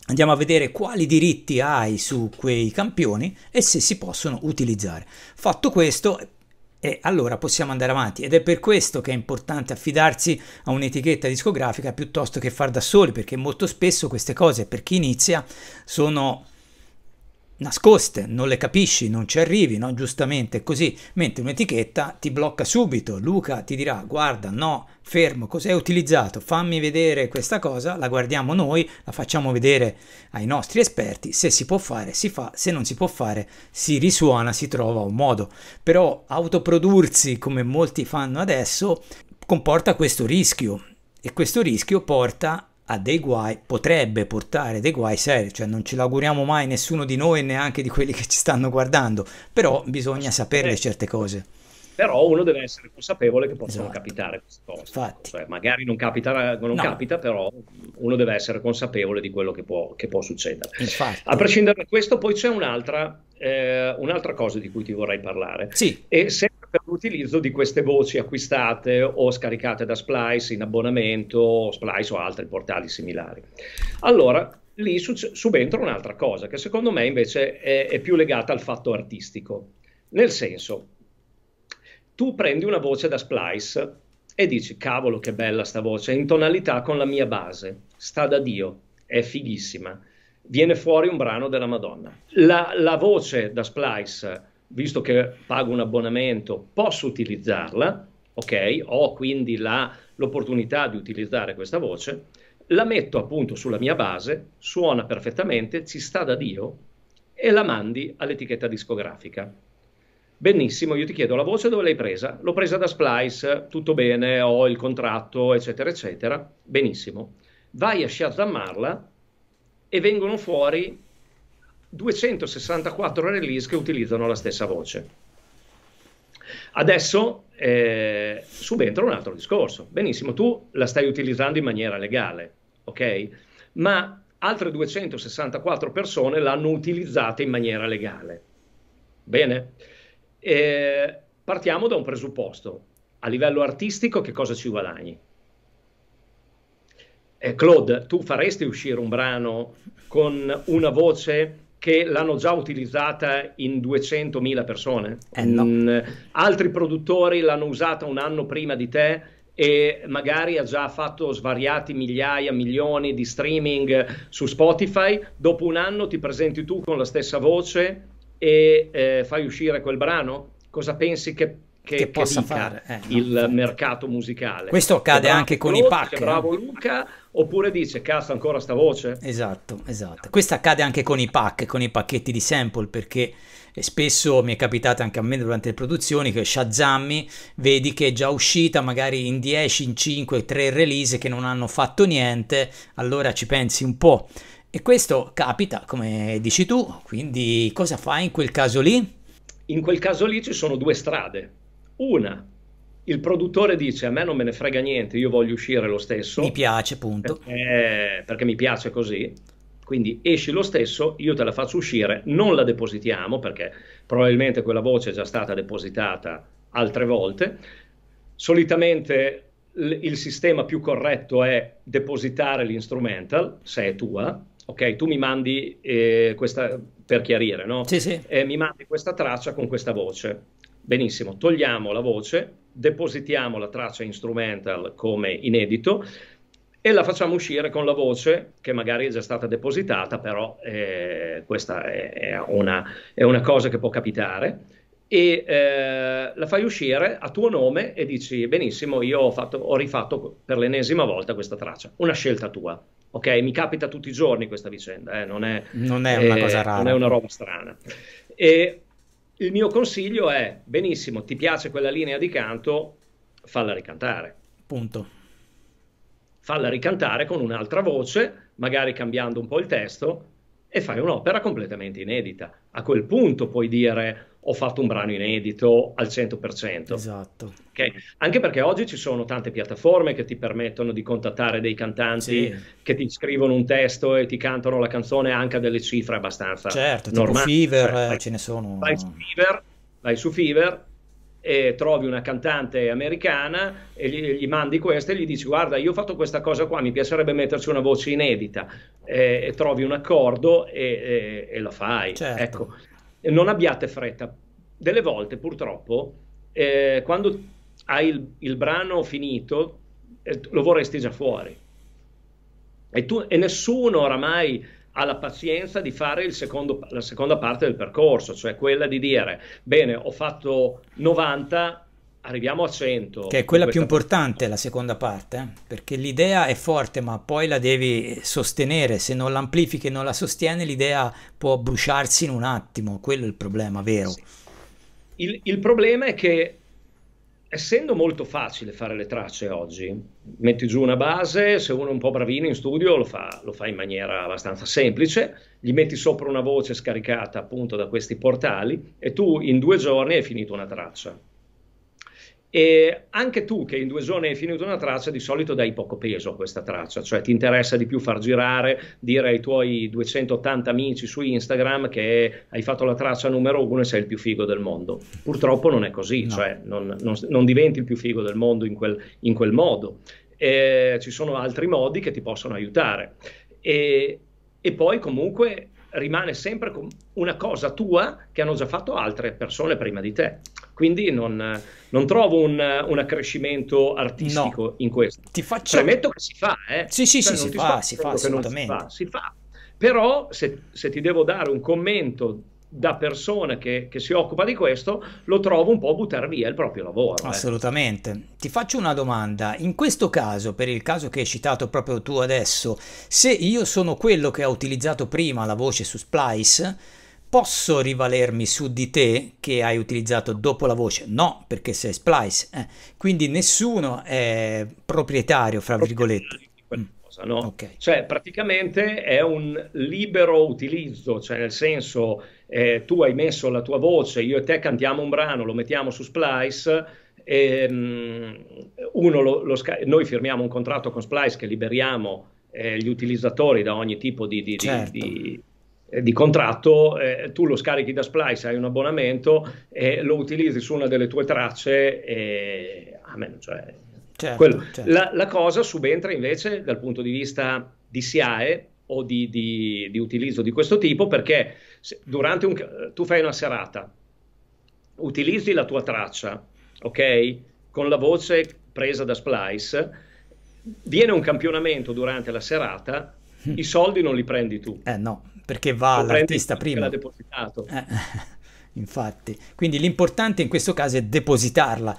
[SPEAKER 1] andiamo a vedere quali diritti hai su quei campioni e se si possono utilizzare. Fatto questo, e allora possiamo andare avanti ed è per questo che è importante affidarsi a un'etichetta discografica piuttosto che far da soli perché molto spesso queste cose per chi inizia sono nascoste, non le capisci, non ci arrivi, no? giustamente così, mentre un'etichetta ti blocca subito, Luca ti dirà guarda no, fermo, cos'è utilizzato, fammi vedere questa cosa, la guardiamo noi, la facciamo vedere ai nostri esperti, se si può fare si fa, se non si può fare si risuona, si trova un modo, però autoprodursi come molti fanno adesso comporta questo rischio e questo rischio porta a dei guai, potrebbe portare dei guai seri, cioè non ce l'auguriamo mai nessuno di noi neanche di quelli che ci stanno guardando, però bisogna sapere certe cose.
[SPEAKER 2] Però uno deve essere consapevole che possono esatto. capitare queste cose. Infatti. Cioè, magari non capita, non no. capita, però uno deve essere consapevole di quello che può, che può succedere. Infatti. A prescindere da questo, poi c'è un'altra, eh, un'altra cosa di cui ti vorrei parlare. Sì. E se per l'utilizzo di queste voci acquistate o scaricate da Splice in abbonamento, Splice o altri portali similari. Allora, lì subentra un'altra cosa che secondo me invece è, è più legata al fatto artistico. Nel senso, tu prendi una voce da Splice e dici cavolo che bella sta voce, è in tonalità con la mia base, sta da Dio, è fighissima, viene fuori un brano della Madonna. La, la voce da Splice visto che pago un abbonamento, posso utilizzarla, ok? Ho quindi la, l'opportunità di utilizzare questa voce, la metto appunto sulla mia base, suona perfettamente, ci sta da Dio e la mandi all'etichetta discografica. Benissimo, io ti chiedo la voce dove l'hai presa? L'ho presa da Splice, tutto bene, ho il contratto, eccetera, eccetera. Benissimo. Vai a shazzammarla e vengono fuori 264 release che utilizzano la stessa voce. Adesso eh, subentra un altro discorso. Benissimo, tu la stai utilizzando in maniera legale, ok? Ma altre 264 persone l'hanno utilizzata in maniera legale. Bene? Eh, partiamo da un presupposto. A livello artistico che cosa ci guadagni? Eh, Claude, tu faresti uscire un brano con una voce che l'hanno già utilizzata in 200.000 persone. Eh no. mm, altri produttori l'hanno usata un anno prima di te e magari ha già fatto svariati migliaia, milioni di streaming su Spotify. Dopo un anno ti presenti tu con la stessa voce e eh, fai uscire quel brano? Cosa pensi che che, che, possa che fare eh, no, il mercato musicale. Questo accade anche con i pack. Che eh. bravo Luca, Oppure dice, cazzo, ancora sta voce?
[SPEAKER 1] Esatto, esatto. Questo accade anche con i pack, con i pacchetti di sample, perché eh, spesso mi è capitato anche a me durante le produzioni che Shazammi vedi che è già uscita magari in 10, in 5, 3 release che non hanno fatto niente, allora ci pensi un po'. E questo capita, come dici tu, quindi cosa fai in quel caso lì? In quel caso lì ci sono due strade.
[SPEAKER 2] Una, il produttore dice a me non me ne frega niente, io voglio uscire lo stesso. Mi piace, punto. Perché, perché mi piace così. Quindi esci lo stesso, io te la faccio uscire, non la depositiamo perché probabilmente quella voce è già stata depositata altre volte. Solitamente il sistema più corretto è depositare l'instrumental, se è tua, ok? Tu mi mandi eh, questa, per chiarire, no? Sì, sì. Eh, mi mandi questa traccia con questa voce. Benissimo, togliamo la voce, depositiamo la traccia instrumental come inedito e la facciamo uscire con la voce che magari è già stata depositata, però eh, questa è una, è una, cosa che può capitare. E eh, la fai uscire a tuo nome e dici: Benissimo, io ho, fatto, ho rifatto per l'ennesima volta questa traccia. Una scelta tua. Ok, mi capita tutti i giorni questa vicenda, eh? non, è,
[SPEAKER 1] non, è, una eh, cosa rara. Non è una roba
[SPEAKER 2] strana. E il mio consiglio è, benissimo, ti piace quella linea di canto, falla ricantare. Punto. Falla ricantare con un'altra voce, magari cambiando un po' il testo, e fai un'opera completamente inedita. A quel punto puoi dire ho fatto un brano inedito al 100%. Esatto. Okay? Anche perché oggi ci sono tante piattaforme che ti permettono di contattare dei cantanti sì. che ti scrivono un testo e ti cantano la canzone anche a delle cifre abbastanza Certo, normali. tipo
[SPEAKER 1] Fever, eh, ce ne sono. Vai
[SPEAKER 2] su Fever, vai su Fever e trovi una cantante americana e gli, gli, mandi questa e gli dici guarda io ho fatto questa cosa qua, mi piacerebbe metterci una voce inedita e, e trovi un accordo e, e, e la fai. Certo. Ecco, non abbiate fretta. Delle volte purtroppo eh, quando hai il, il brano finito eh, lo vorresti già fuori. E, tu, e nessuno oramai ha la pazienza di fare secondo, la seconda parte del percorso, cioè quella di dire, bene, ho fatto 90, arriviamo a 100. Che è quella più
[SPEAKER 1] importante, parte. la seconda parte, eh? perché l'idea è forte, ma poi la devi sostenere. Se non l'amplifichi e non la sostiene, l'idea può bruciarsi in un attimo. Quello è il problema vero. Sì.
[SPEAKER 2] Il, il, problema è che essendo molto facile fare le tracce oggi, metti giù una base, se uno è un po' bravino in studio lo fa, lo fa, in maniera abbastanza semplice, gli metti sopra una voce scaricata appunto da questi portali e tu in due giorni hai finito una traccia. E anche tu che in due zone hai finito una traccia, di solito dai poco peso a questa traccia, cioè ti interessa di più far girare, dire ai tuoi 280 amici su Instagram che hai fatto la traccia numero uno e sei il più figo del mondo. Purtroppo non è così, no. cioè non, non, non, diventi il più figo del mondo in quel, in quel modo. E ci sono altri modi che ti possono aiutare. E, e poi comunque rimane sempre una cosa tua che hanno già fatto altre persone prima di te. Quindi non, non trovo un, un, accrescimento artistico no. in questo. Ti faccio... Premetto che si fa, eh? Sì, sì, cioè, sì, si fa, si fa, si fa, si fa. Però se, se ti devo dare un commento da persona che, che, si occupa di questo, lo trovo un po' buttare via il proprio
[SPEAKER 1] lavoro. Eh. Assolutamente. Eh. Ti faccio una domanda. In questo caso, per il caso che hai citato proprio tu adesso, se io sono quello che ha utilizzato prima la voce su Splice, posso rivalermi su di te che hai utilizzato dopo la voce? No, perché sei Splice. Eh. Quindi nessuno è proprietario, fra virgolette. Mm. No? Okay.
[SPEAKER 2] Cioè, praticamente è un libero utilizzo, cioè nel senso eh, tu hai messo la tua voce, io e te cantiamo un brano, lo mettiamo su Splice, e, ehm, um, lo, lo, noi firmiamo un contratto con Splice che liberiamo eh, gli utilizzatori da ogni tipo di, di, certo. di, eh, di contratto, eh, tu lo scarichi da Splice, hai un abbonamento e lo utilizzi su una delle tue tracce e amen. Cioè,
[SPEAKER 1] certo, certo.
[SPEAKER 2] La, la cosa subentra invece dal punto di vista di SIAE o di, di, di utilizzo di questo tipo perché se, durante un, tu fai una serata, utilizzi la tua traccia, ok? Con la voce presa da Splice, viene un campionamento durante la serata, i soldi non li prendi tu. Eh no, perché va all'artista prima. L'ha
[SPEAKER 1] depositato. Eh, *laughs* infatti, quindi l'importante in questo caso è depositarla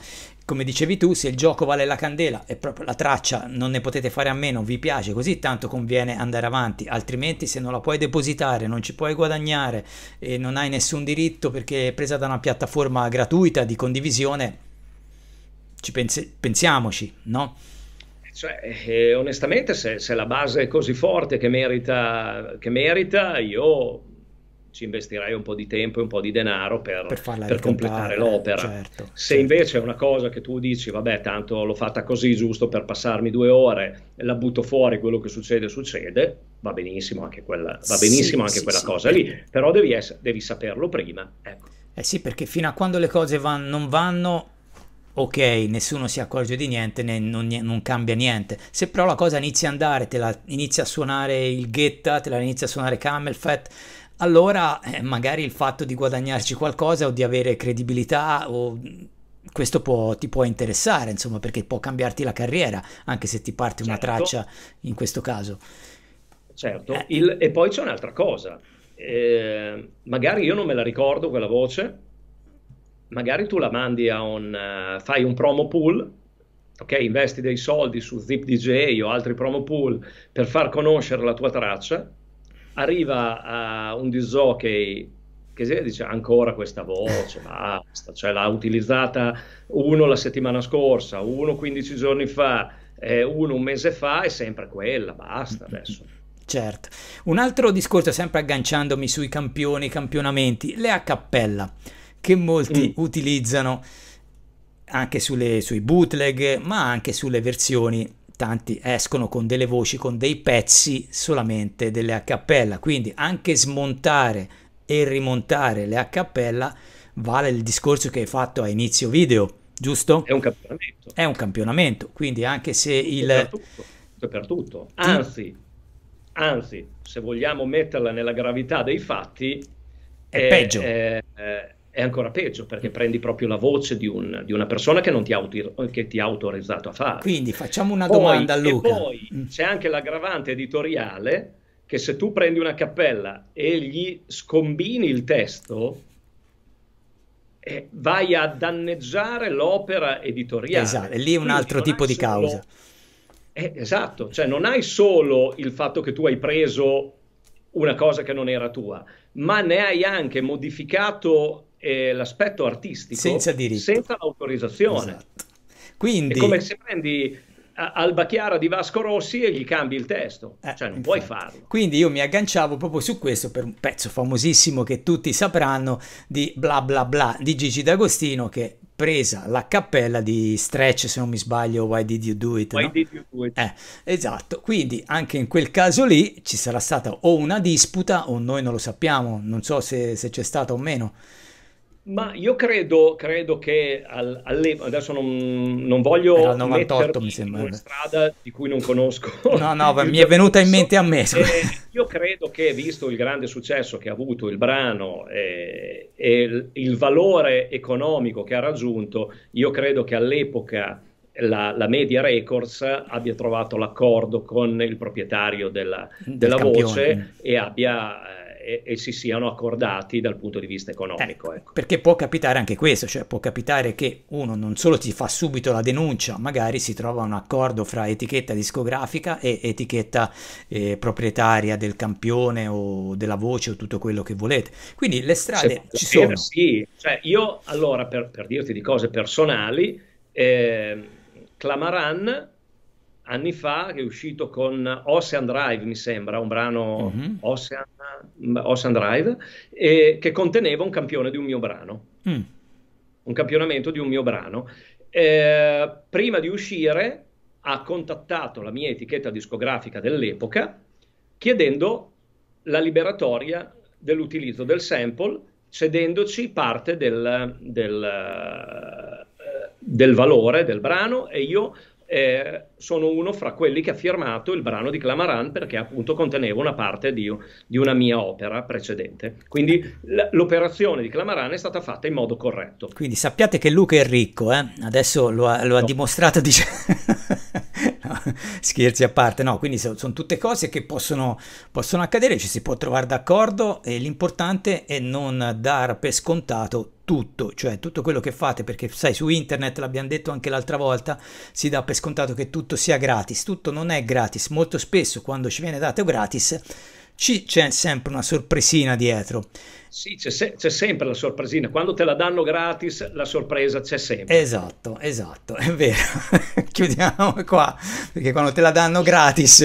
[SPEAKER 1] come dicevi tu, se il gioco vale la candela e proprio la traccia non ne potete fare a meno, vi piace così tanto conviene andare avanti, altrimenti se non la puoi depositare, non ci puoi guadagnare e non hai nessun diritto perché è presa da una piattaforma gratuita di condivisione, ci pens- pensiamoci, no?
[SPEAKER 2] Cioè, eh, onestamente, se, se, la base è così forte che merita, che merita io ci investirei un po' di tempo e un po' di denaro per, per, per completare l'opera. Certo, Se certo. invece è una cosa che tu dici, vabbè, tanto l'ho fatta così giusto per passarmi due ore, la butto fuori, quello che succede succede, va benissimo anche quella, va benissimo sì, anche sì, quella sì, cosa lì, però devi, essere, devi saperlo prima. Ecco.
[SPEAKER 1] Eh sì, perché fino a quando le cose van, non vanno, ok, nessuno si accorge di niente, né, non, non, cambia niente. Se però la cosa inizia a andare, te la inizia a suonare il Ghetta, te la inizia a suonare Camelfat, allora eh, magari il fatto di guadagnarci qualcosa o di avere credibilità o mm, questo può, ti può interessare, insomma, perché può cambiarti la carriera, anche se ti parte certo. una traccia in questo caso.
[SPEAKER 2] Certo, eh. il, e poi c'è un'altra cosa. Eh, magari io non me la ricordo quella voce, magari tu la mandi a un... Uh, fai un promo pool, ok? Investi dei soldi su ZipDJ o altri promo pool per far conoscere la tua traccia arriva a un disjockey che dice ancora questa voce, *laughs* basta, cioè l'ha utilizzata uno la settimana scorsa, uno 15 giorni fa, eh, uno un mese fa, è sempre
[SPEAKER 1] quella, basta adesso. Certo. Un altro discorso, sempre agganciandomi sui campioni, campionamenti, le a cappella, che molti mm. utilizzano anche sulle, sui bootleg, ma anche sulle versioni tanti escono con delle voci, con dei pezzi solamente delle a cappella, quindi anche smontare e rimontare le a cappella vale il discorso che hai fatto a inizio video, giusto? È un campionamento. È un campionamento, quindi anche se il... per tutto. Anzi,
[SPEAKER 2] anzi, se vogliamo metterla nella gravità dei fatti... È, è peggio. È, eh, è, eh, è ancora peggio perché prendi proprio la voce di, un, di una persona che non ti, auto, che ti, ha autorizzato a fare.
[SPEAKER 1] Quindi facciamo una poi, domanda a Luca. E poi mm.
[SPEAKER 2] c'è anche l'aggravante editoriale che se tu prendi una cappella e gli scombini il testo, eh, vai a danneggiare l'opera editoriale. Esatto, lì è un altro
[SPEAKER 1] tipo di solo... causa.
[SPEAKER 2] Eh, esatto, cioè non hai solo il fatto che tu hai preso una cosa che non era tua, ma ne hai anche modificato eh, l'aspetto artistico senza, senza l'autorizzazione.
[SPEAKER 1] Esatto. Quindi... È come se
[SPEAKER 2] prendi Alba Chiara di Vasco Rossi e gli cambi il testo, eh, cioè non infatti. puoi farlo.
[SPEAKER 1] Quindi io mi agganciavo proprio su questo per un pezzo famosissimo che tutti sapranno di bla bla bla di Gigi D'Agostino che presa la cappella di Stretch, se non mi sbaglio, Why Did You Do It? Why no? Did You Do It? Eh, esatto, quindi anche in quel caso lì ci sarà stata o una disputa o noi non lo sappiamo, non so se, se c'è stata o meno.
[SPEAKER 2] Ma mm. io credo, credo che al, alle... adesso non, non voglio Era 98, mi
[SPEAKER 1] sembra. una eh. strada di cui non conosco. No, no, *laughs* ma mi è venuta in mente a me.
[SPEAKER 2] io credo che, visto il grande successo che ha avuto il brano eh, e il valore economico che ha raggiunto, io credo che all'epoca la, la Media Records abbia trovato l'accordo con il proprietario della, della voce e abbia eh, e, e, si siano accordati dal punto di vista economico. Eh, ecco.
[SPEAKER 1] Perché può capitare anche questo, cioè può capitare che uno non solo ti fa subito la denuncia, magari si trova un accordo fra etichetta discografica e etichetta eh, proprietaria del campione o della voce o tutto quello che volete. Quindi le strade ci sono.
[SPEAKER 2] Sì, cioè, io allora per, per, dirti di cose personali, eh, Clamaran anni fa che è uscito con Ocean Drive, mi sembra, un brano mm-hmm. Ocean, mm, Ocean, Drive, e, che conteneva un campione di un mio brano, mm. un campionamento di un mio brano. Eh, prima di uscire ha contattato la mia etichetta discografica dell'epoca chiedendo la liberatoria dell'utilizzo del sample, cedendoci parte del, del eh, del valore del brano e io eh, sono uno fra quelli che ha firmato il brano di Clamaran perché appunto conteneva una parte di, di una mia opera precedente. Quindi l- l'operazione di Clamaran è stata fatta in modo corretto.
[SPEAKER 1] Quindi sappiate che Luca è ricco, eh? adesso lo ha, lo ha no. dimostrato dicendo... *laughs* *laughs* scherzi a parte, no, quindi sono tutte cose che possono, possono accadere, ci si può trovare d'accordo e l'importante è non dar per scontato tutto, cioè tutto quello che fate, perché sai su internet, l'abbiamo detto anche l'altra volta, si dà per scontato che tutto sia gratis, tutto non è gratis, molto spesso quando ci viene dato gratis ci, c'è sempre una sorpresina dietro
[SPEAKER 2] sì, c'è, se- c'è, sempre la sorpresina. Quando te la danno gratis, la sorpresa c'è sempre. Esatto,
[SPEAKER 1] esatto, è vero. *laughs* Chiudiamo qua, perché quando te la danno gratis...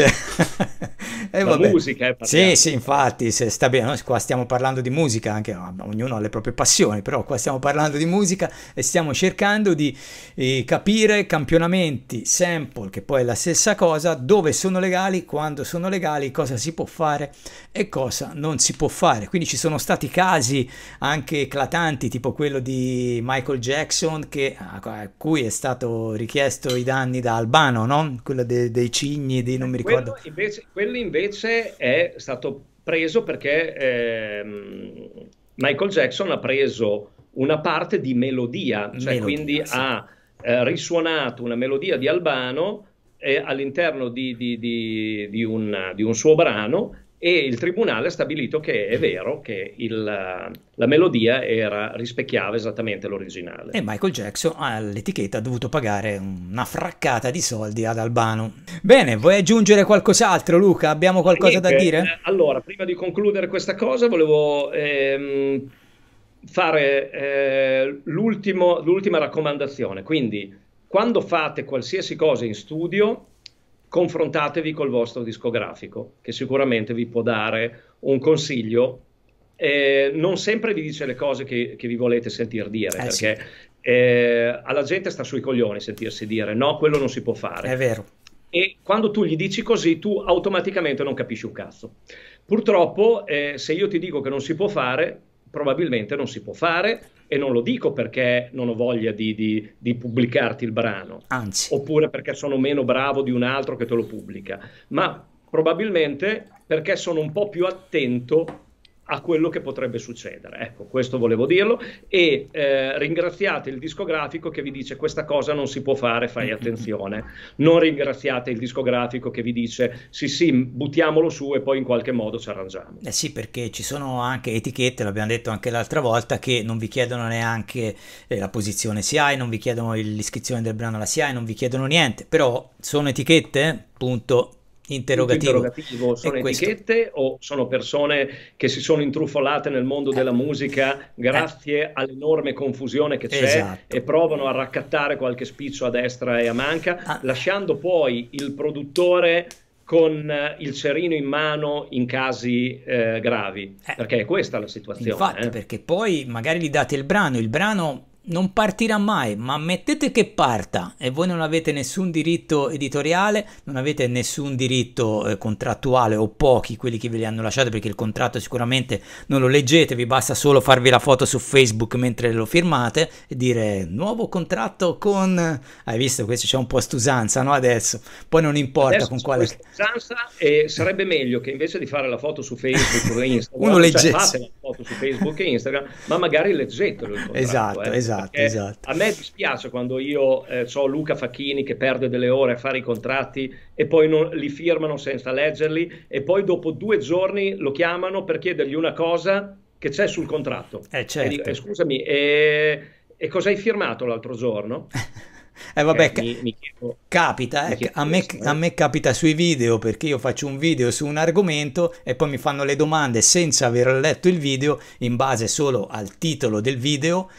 [SPEAKER 2] *laughs* eh, la vabbè. musica, eh, Sì,
[SPEAKER 1] sì, infatti, se sta bene, noi qua stiamo parlando di musica, anche ah, ognuno ha le proprie passioni, però qua stiamo parlando di musica e stiamo cercando di eh, capire campionamenti, sample, che poi è la stessa cosa, dove sono legali, quando sono legali, cosa si può fare e cosa non si può fare. Quindi ci sono stati casi anche eclatanti, tipo quello di Michael Jackson, che, a cui è stato richiesto i danni da Albano, no? quello de, dei cigni, di non mi eh, ricordo. Quello
[SPEAKER 2] invece, quello invece è stato preso perché ehm, Michael Jackson ha preso una parte di melodia, cioè melodia, quindi sì. ha eh, risuonato una melodia di Albano all'interno di, di, di, un, di, un, suo brano e il tribunale ha stabilito che è vero che il, la melodia era, rispecchiava esattamente l'originale.
[SPEAKER 1] E Michael Jackson all'etichetta ha dovuto pagare una fraccata di soldi ad Albano. Bene, vuoi aggiungere qualcos'altro Luca? Abbiamo qualcosa Niente, da dire? Eh,
[SPEAKER 2] allora, prima di concludere questa cosa volevo... Ehm, fare eh, l'ultima raccomandazione quindi quando fate qualsiasi cosa in studio confrontatevi col vostro discografico, che sicuramente vi può dare un consiglio. Eh, non sempre vi dice le cose che, che vi volete sentir dire, eh, perché sì. eh, alla gente sta sui coglioni sentirsi dire no, quello non si può fare. È vero. E quando tu gli dici così, tu automaticamente non capisci un cazzo. Purtroppo, eh, se io ti dico che non si può fare, probabilmente non si può fare e non lo dico perché non ho voglia di, di, di, pubblicarti il brano, Anzi. oppure perché sono meno bravo di un altro che te lo pubblica, ma probabilmente perché sono un po' più attento a quello che potrebbe succedere. Ecco, questo volevo dirlo e eh, ringraziate il discografico che vi dice questa cosa non si può fare, fai attenzione. Non ringraziate il discografico che vi dice sì sì, buttiamolo su e poi in qualche modo ci arrangiamo.
[SPEAKER 1] Eh sì, perché ci sono anche etichette, l'abbiamo detto anche l'altra volta, che non vi chiedono neanche eh, la posizione SIAE, non vi chiedono l'iscrizione del brano alla SIAE, non vi chiedono niente, però sono etichette, punto interrogativo.
[SPEAKER 2] interrogativo. Sono e etichette questo. o sono persone che si sono intrufolate nel mondo della eh. musica grazie eh. all'enorme confusione che c'è esatto. e provano a raccattare qualche spiccio a destra e a manca, ah. lasciando poi il produttore con
[SPEAKER 1] eh, il cerino in mano in casi eh, gravi, eh. perché è questa la situazione. Infatti, eh. perché poi magari gli date il brano, il brano non partirà mai, ma mettete che parta e voi non avete nessun diritto editoriale, non avete nessun diritto eh, contrattuale o pochi quelli che ve li hanno lasciati perché il contratto sicuramente non lo leggete, vi basta solo farvi la foto su Facebook mentre lo firmate e dire nuovo contratto con... Hai visto, questo c'è un po' stusanza no? adesso, poi non importa adesso con quale...
[SPEAKER 2] Stusanza eh, sarebbe meglio che invece di fare la foto su Facebook o *laughs* Instagram, Uno cioè leggesse. Cioè, fate la foto su Facebook e Instagram, ma magari leggetelo. Il esatto, Contratto, esatto, eh.
[SPEAKER 1] esatto Esatto, esatto.
[SPEAKER 2] A me dispiace quando io eh, so Luca Facchini che perde delle ore a fare i contratti e poi non, li firmano senza leggerli e poi dopo due giorni lo chiamano per chiedergli una cosa che c'è sul contratto. Eh, certo. E dico, certo. eh, scusami, e, e cosa hai firmato l'altro giorno? *laughs*
[SPEAKER 1] Eh vabbè, eh, mi, mi chiedo, capita, eh, a, me, questo, eh. a, me, capita sui video perché io faccio un video su un argomento e poi mi fanno le domande senza aver letto il video in base solo al titolo del video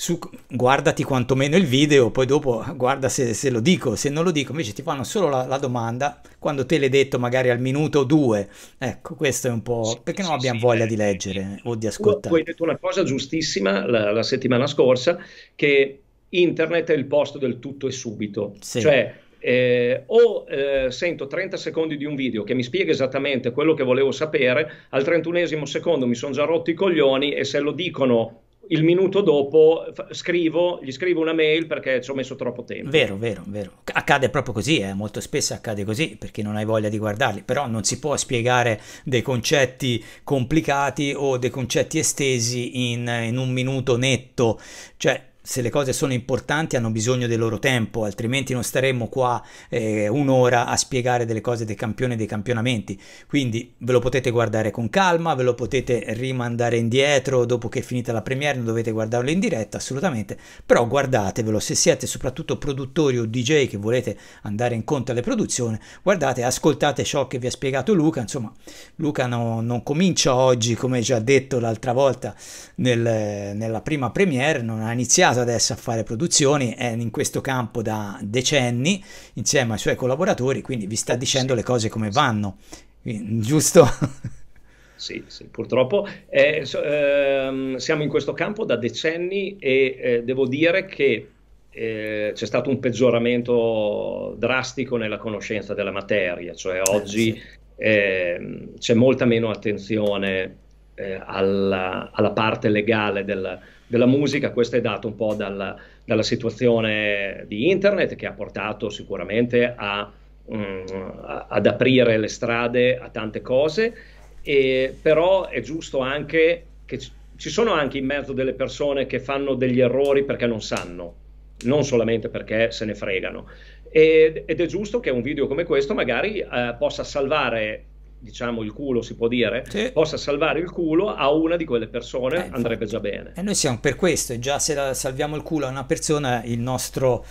[SPEAKER 1] su, guardati quantomeno il video, poi dopo guarda se, se, lo dico, se non lo dico, invece ti fanno solo la, la domanda quando te l'hai detto magari al minuto o due. Ecco, questo è un po' sì, perché non abbiamo sì, voglia eh, di leggere o di ascoltare. Tu hai
[SPEAKER 2] detto una cosa giustissima la, la, settimana scorsa, che internet è il posto del tutto e subito. Sì. Cioè, eh, o eh, sento 30 secondi di un video che mi spiega esattamente quello che volevo sapere, al trentunesimo secondo mi sono già rotto i coglioni e se lo dicono il minuto dopo scrivo, gli scrivo una mail perché ci ho messo troppo tempo. Vero,
[SPEAKER 1] vero, vero. Accade proprio così, eh? molto spesso accade così perché non hai voglia di guardarli, però non si può spiegare dei concetti complicati o dei concetti estesi in, in un minuto netto, cioè se le cose sono importanti hanno bisogno del loro tempo, altrimenti non staremmo qua eh, un'ora a spiegare delle cose dei campioni e dei campionamenti. Quindi ve lo potete guardare con calma, ve lo potete rimandare indietro dopo che è finita la premiere, non dovete guardarlo in diretta assolutamente, però guardatevelo se siete soprattutto produttori o DJ che volete andare incontro alle produzioni, guardate, ascoltate ciò che vi ha spiegato Luca, insomma Luca no, non comincia oggi come già detto l'altra volta nel, nella prima premiere, non ha iniziato dedicato adesso a fare produzioni, è in questo campo da decenni insieme ai suoi collaboratori, quindi vi sta dicendo le cose come vanno, giusto? *laughs*
[SPEAKER 2] Sì, sì, purtroppo eh, so, ehm, siamo in questo campo da decenni e eh, devo dire che eh, c'è stato un peggioramento drastico nella conoscenza della materia, cioè eh, oggi sì. Ehm, c'è molta meno attenzione eh, alla, alla, parte legale del, della musica, questo è dato un po' dalla, dalla situazione di internet che ha portato sicuramente a, mh, mm, ad aprire le strade a tante cose, e, però è giusto anche che ci sono anche in mezzo delle persone che fanno degli errori perché non sanno, non solamente perché se ne fregano. E, ed è giusto che un video come questo magari eh, possa salvare diciamo il culo si può dire sì. possa salvare il culo a una di quelle persone
[SPEAKER 1] eh, andrebbe già bene e noi siamo per questo e già se salviamo il culo a una persona il nostro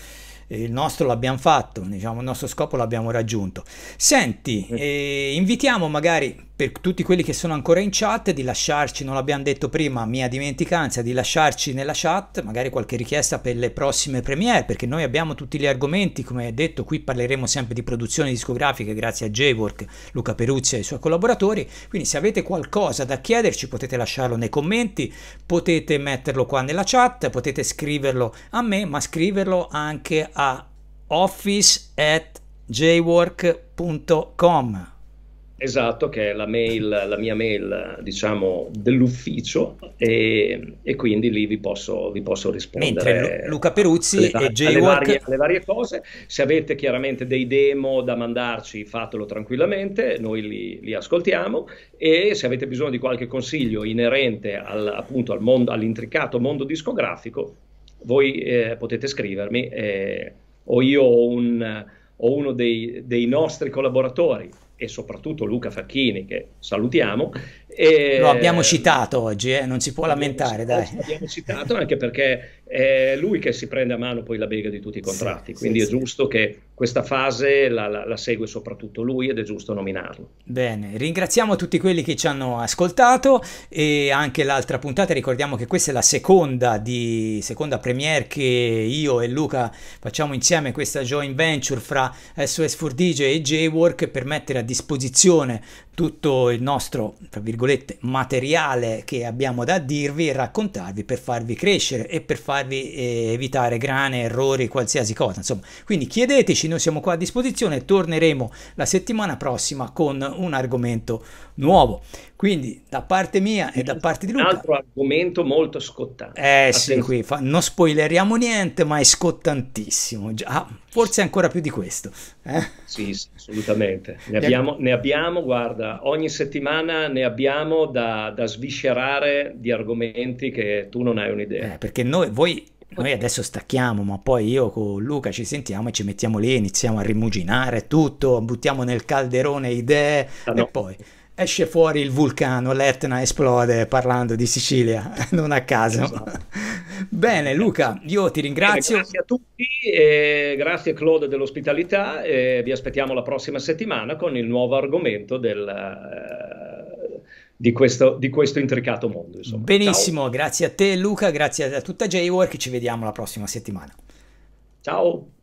[SPEAKER 1] il nostro l'abbiamo fatto, diciamo, il nostro scopo l'abbiamo raggiunto. Senti, eh, invitiamo magari per tutti quelli che sono ancora in chat di lasciarci, non l'abbiamo detto prima, mia dimenticanza, di lasciarci nella chat magari qualche richiesta per le prossime premiere, perché noi abbiamo tutti gli argomenti, come detto qui parleremo sempre di produzioni discografiche grazie a J-Work, Luca Peruzzi e i suoi collaboratori, quindi se avete qualcosa da chiederci potete lasciarlo nei commenti, potete metterlo qua nella chat, potete scriverlo a me, ma scriverlo anche a office at jwork.com
[SPEAKER 2] Esatto, che è la, mail, la mia mail,
[SPEAKER 1] diciamo, dell'ufficio
[SPEAKER 2] e, e, quindi lì vi posso, vi posso rispondere. Mentre Luca Peruzzi alle, e Jaywalk... Alle, alle varie, cose. Se avete chiaramente dei demo da mandarci, fatelo tranquillamente, noi li, li ascoltiamo e se avete bisogno di qualche consiglio inerente al, appunto al mondo, all'intricato mondo discografico, voi eh, potete scrivermi eh, o io ho, un, o uno dei, dei nostri collaboratori e soprattutto Luca Facchini, che salutiamo, e... Lo ehm, abbiamo
[SPEAKER 1] citato oggi, eh? non
[SPEAKER 2] si può lamentare, dai. L'abbiamo citato anche perché è lui che si prende a mano poi la bega di tutti i contratti, sì, quindi sì, è sì. giusto che questa fase la, la, la, segue soprattutto lui ed è giusto nominarlo.
[SPEAKER 1] Bene, ringraziamo tutti quelli che ci hanno ascoltato e anche l'altra puntata, ricordiamo che questa è la seconda, di, seconda premiere che io e Luca facciamo insieme, questa joint venture fra SOS 4 DJ e J-Work per mettere a disposizione tutto il nostro, tra virgolette, materiale che abbiamo da dirvi e raccontarvi per farvi crescere e per farvi eh, evitare grane, errori, qualsiasi cosa. Insomma, quindi chiedeteci, noi siamo qua a disposizione, e torneremo la settimana prossima con un argomento nuovo. Quindi da parte mia e da eh, parte di Luca... Un altro
[SPEAKER 2] argomento molto scottante. Eh Attenzione. sì, qui
[SPEAKER 1] fa, non spoileriamo niente, ma è scottantissimo. Già, ah, forse ancora più di questo. Eh? Sì, sì, assolutamente. Ne abbiamo,
[SPEAKER 2] ne abbiamo, guarda, ogni settimana ne abbiamo da, da sviscerare di argomenti che tu non hai
[SPEAKER 1] un'idea. Eh, perché noi, voi noi adesso stacchiamo, ma poi io con Luca ci sentiamo e ci mettiamo lì, iniziamo a rimuginare tutto, buttiamo nel calderone idee ah, no, e poi esce fuori il vulcano, l'Etna esplode parlando di Sicilia, *laughs* non a caso. Esatto. Bene Luca, io ti ringrazio. Bene, grazie a tutti,
[SPEAKER 2] e grazie Claude dell'ospitalità e vi aspettiamo la prossima settimana con il nuovo
[SPEAKER 1] argomento del, eh, di, questo, di, questo, intricato mondo. Insomma. Benissimo, Ciao. grazie a te Luca, grazie a tutta j ci vediamo la prossima settimana. Ciao.